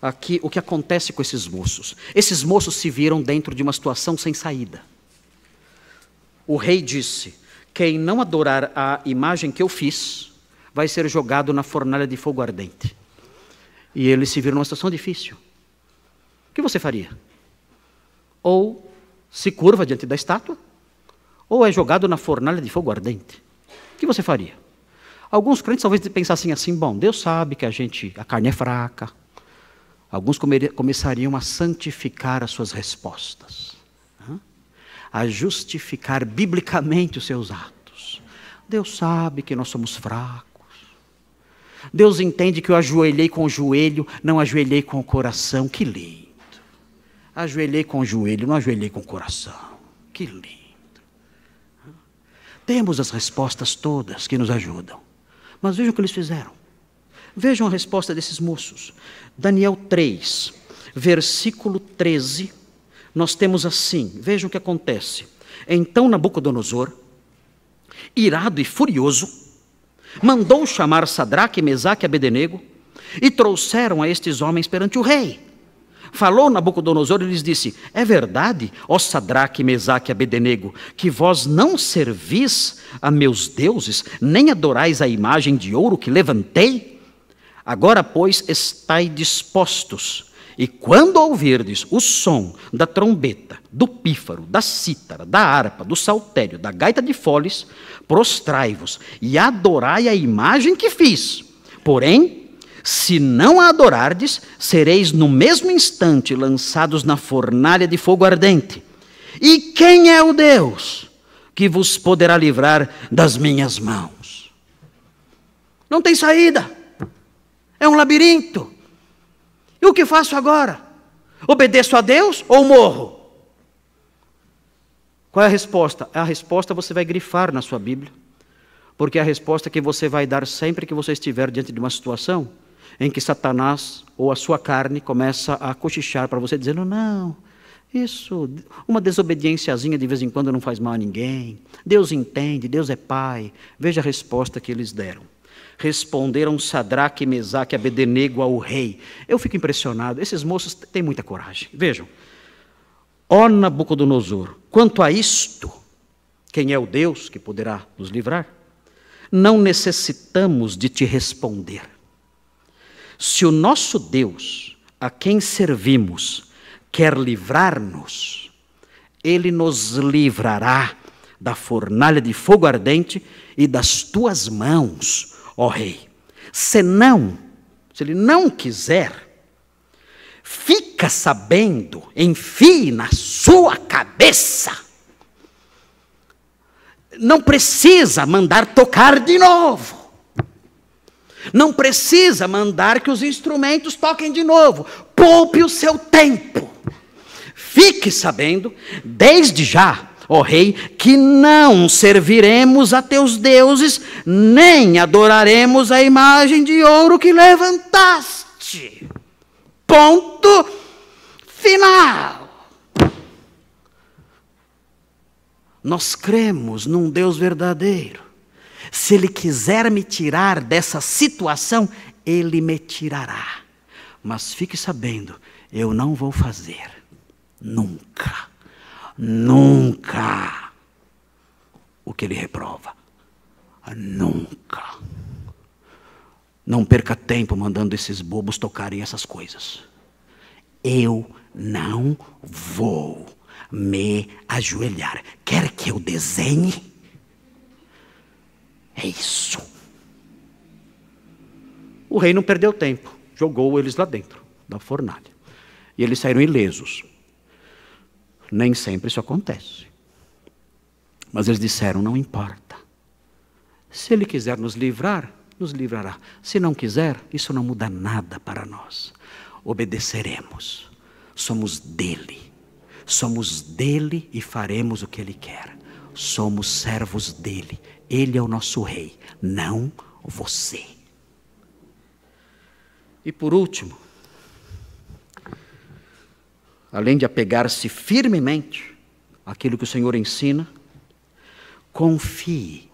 aqui o que acontece com esses moços. Esses moços se viram dentro de uma situação sem saída. O rei disse: Quem não adorar a imagem que eu fiz, vai ser jogado na fornalha de fogo ardente. E eles se viram numa situação difícil. O que você faria? Ou se curva diante da estátua, ou é jogado na fornalha de fogo ardente. O que você faria? Alguns crentes talvez pensassem assim: bom, Deus sabe que a gente, a carne é fraca, Alguns começariam a santificar as suas respostas, a justificar biblicamente os seus atos. Deus sabe que nós somos fracos. Deus entende que eu ajoelhei com o joelho, não ajoelhei com o coração. Que lindo. Ajoelhei com o joelho, não ajoelhei com o coração. Que lindo. Temos as respostas todas que nos ajudam. Mas vejam o que eles fizeram. Vejam a resposta desses moços. Daniel 3, versículo 13, nós temos assim: vejam o que acontece. Então Nabucodonosor, irado e furioso, mandou chamar Sadraque, Mesaque e Abednego e trouxeram a estes homens perante o rei. Falou Nabucodonosor e lhes disse: É verdade, ó Sadraque, Mesaque e Abednego, que vós não servis a meus deuses, nem adorais a imagem de ouro que levantei? Agora, pois, estai dispostos. E quando ouvirdes o som da trombeta, do pífaro, da cítara, da harpa, do saltério, da gaita de foles, prostrai-vos e adorai a imagem que fiz. Porém, se não a adorardes, sereis no mesmo instante lançados na fornalha de fogo ardente. E quem é o Deus que vos poderá livrar das minhas mãos? Não tem saída. É um labirinto. E o que faço agora? Obedeço a Deus ou morro? Qual é a resposta? A resposta você vai grifar na sua Bíblia, porque é a resposta que você vai dar sempre que você estiver diante de uma situação em que Satanás ou a sua carne começa a cochichar para você, dizendo: Não, isso, uma desobediênciazinha de vez em quando não faz mal a ninguém. Deus entende, Deus é Pai. Veja a resposta que eles deram responderam Sadraque, Mesaque e Abednego ao rei. Eu fico impressionado, esses moços têm muita coragem. Vejam, ó Nabucodonosor, quanto a isto, quem é o Deus que poderá nos livrar? Não necessitamos de te responder. Se o nosso Deus, a quem servimos, quer livrar-nos, ele nos livrará da fornalha de fogo ardente e das tuas mãos, ó rei, se não, se ele não quiser, fica sabendo, enfie na sua cabeça. Não precisa mandar tocar de novo. Não precisa mandar que os instrumentos toquem de novo. Poupe o seu tempo. Fique sabendo, desde já, ó rei, que não serviremos a teus deuses, nem adoraremos a imagem de ouro que levantaste. Ponto final. Nós cremos num Deus verdadeiro. Se Ele quiser me tirar dessa situação, Ele me tirará. Mas fique sabendo, eu não vou fazer. Nunca nunca o que ele reprova. Nunca. Não perca tempo mandando esses bobos tocarem essas coisas. Eu não vou me ajoelhar. Quer que eu desenhe? É isso. O rei não perdeu tempo, jogou eles lá dentro da fornalha. E eles saíram ilesos. Nem sempre isso acontece. Mas eles disseram: não importa. Se ele quiser nos livrar, nos livrará. Se não quiser, isso não muda nada para nós. Obedeceremos. Somos dele. Somos dele e faremos o que ele quer. Somos servos dele. Ele é o nosso rei, não você. E por último, além de apegar-se firmemente àquilo que o Senhor ensina, confie,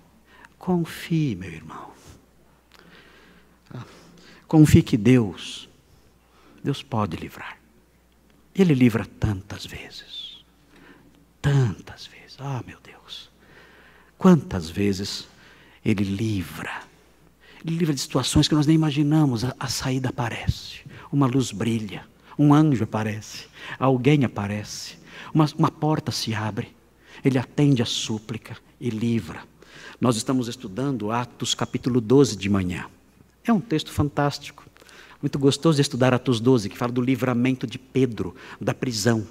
confie, meu irmão. Ah, confie que Deus, Deus pode livrar. Ele livra tantas vezes, tantas vezes, ah, meu Deus, quantas vezes Ele livra. Ele livra de situações que nós nem imaginamos, a, a saída aparece, uma luz brilha um anjo aparece, alguém aparece, uma, uma porta se abre, ele atende a súplica e livra. Nós estamos estudando Atos capítulo 12 de manhã. É um texto fantástico. Muito gostoso de estudar Atos 12, que fala do livramento de Pedro da prisão.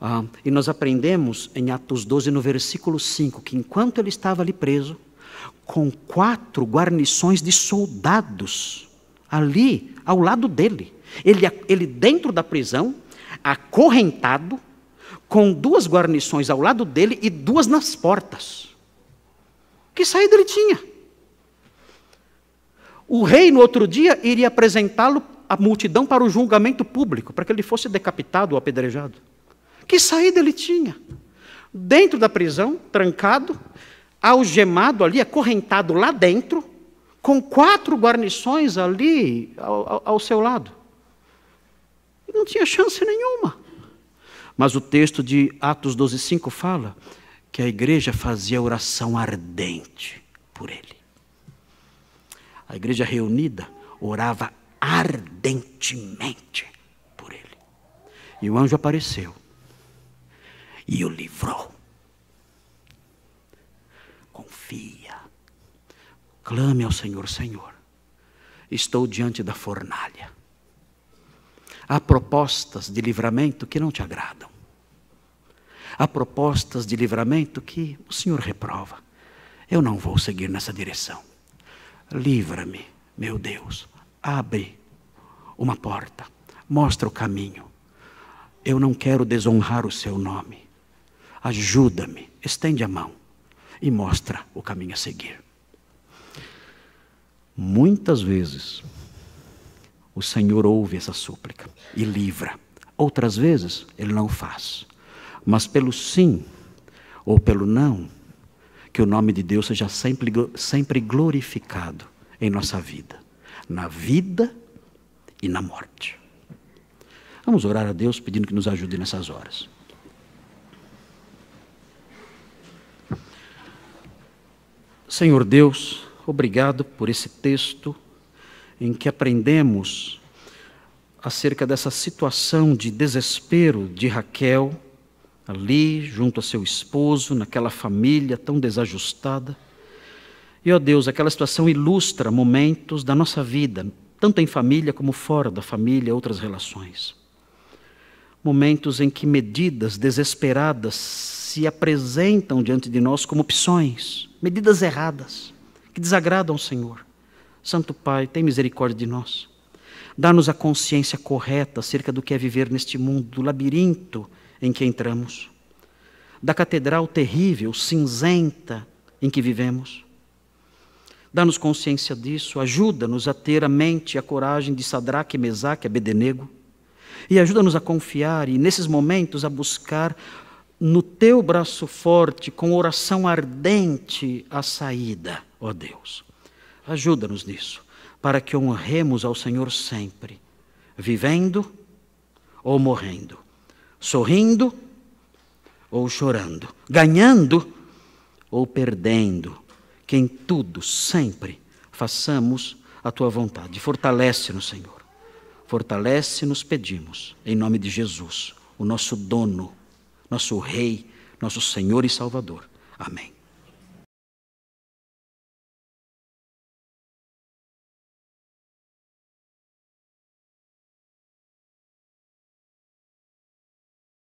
Ah, e nós aprendemos em Atos 12, no versículo 5, que enquanto ele estava ali preso, com quatro guarnições de soldados ali ao lado dele, ele, é, ele dentro da prisão, acorrentado, com duas guarnições ao lado dele e duas nas portas. Que saída ele tinha? O rei, no outro dia, iria apresentá-lo à multidão para o julgamento público, para que ele fosse decapitado ou apedrejado. Que saída ele tinha? Dentro da prisão, trancado, algemado ali, acorrentado lá dentro, com quatro guarnições ali ao, ao, ao seu lado. Não tinha chance nenhuma. Mas o texto de Atos 12,5 fala que a igreja fazia oração ardente por ele. A igreja reunida orava ardentemente por ele. E o anjo apareceu e o livrou. Confia. Clame ao Senhor, Senhor. Estou diante da fornalha. Há propostas de livramento que não te agradam. Há propostas de livramento que o Senhor reprova. Eu não vou seguir nessa direção. Livra-me, meu Deus. Abre uma porta. Mostra o caminho. Eu não quero desonrar o seu nome. Ajuda-me. Estende a mão e mostra o caminho a seguir. Muitas vezes, o Senhor ouve essa súplica e livra. Outras vezes, ele não faz. Mas pelo sim ou pelo não, que o nome de Deus seja sempre, sempre glorificado em nossa vida, na vida e na morte. Vamos orar a Deus pedindo que nos ajude nessas horas. Senhor Deus, obrigado por esse texto em que aprendemos acerca dessa situação de desespero de Raquel, ali junto a seu esposo, naquela família tão desajustada. E, ó Deus, aquela situação ilustra momentos da nossa vida, tanto em família como fora da família, outras relações. Momentos em que medidas desesperadas se apresentam diante de nós como opções, medidas erradas, que desagradam o Senhor. Santo Pai, tem misericórdia de nós. Dá-nos a consciência correta acerca do que é viver neste mundo, do labirinto em que entramos, da catedral terrível, cinzenta em que vivemos. Dá-nos consciência disso, ajuda-nos a ter a mente e a coragem de Sadraque, Mesaque, Abednego, e ajuda-nos a confiar e, nesses momentos, a buscar no teu braço forte, com oração ardente, a saída, ó Deus. Ajuda-nos nisso, para que honremos ao Senhor sempre, vivendo ou morrendo, sorrindo ou chorando, ganhando ou perdendo, que em tudo sempre façamos a tua vontade. Fortalece-nos, Senhor. Fortalece-nos, pedimos, em nome de Jesus, o nosso dono, nosso Rei, nosso Senhor e Salvador. Amém.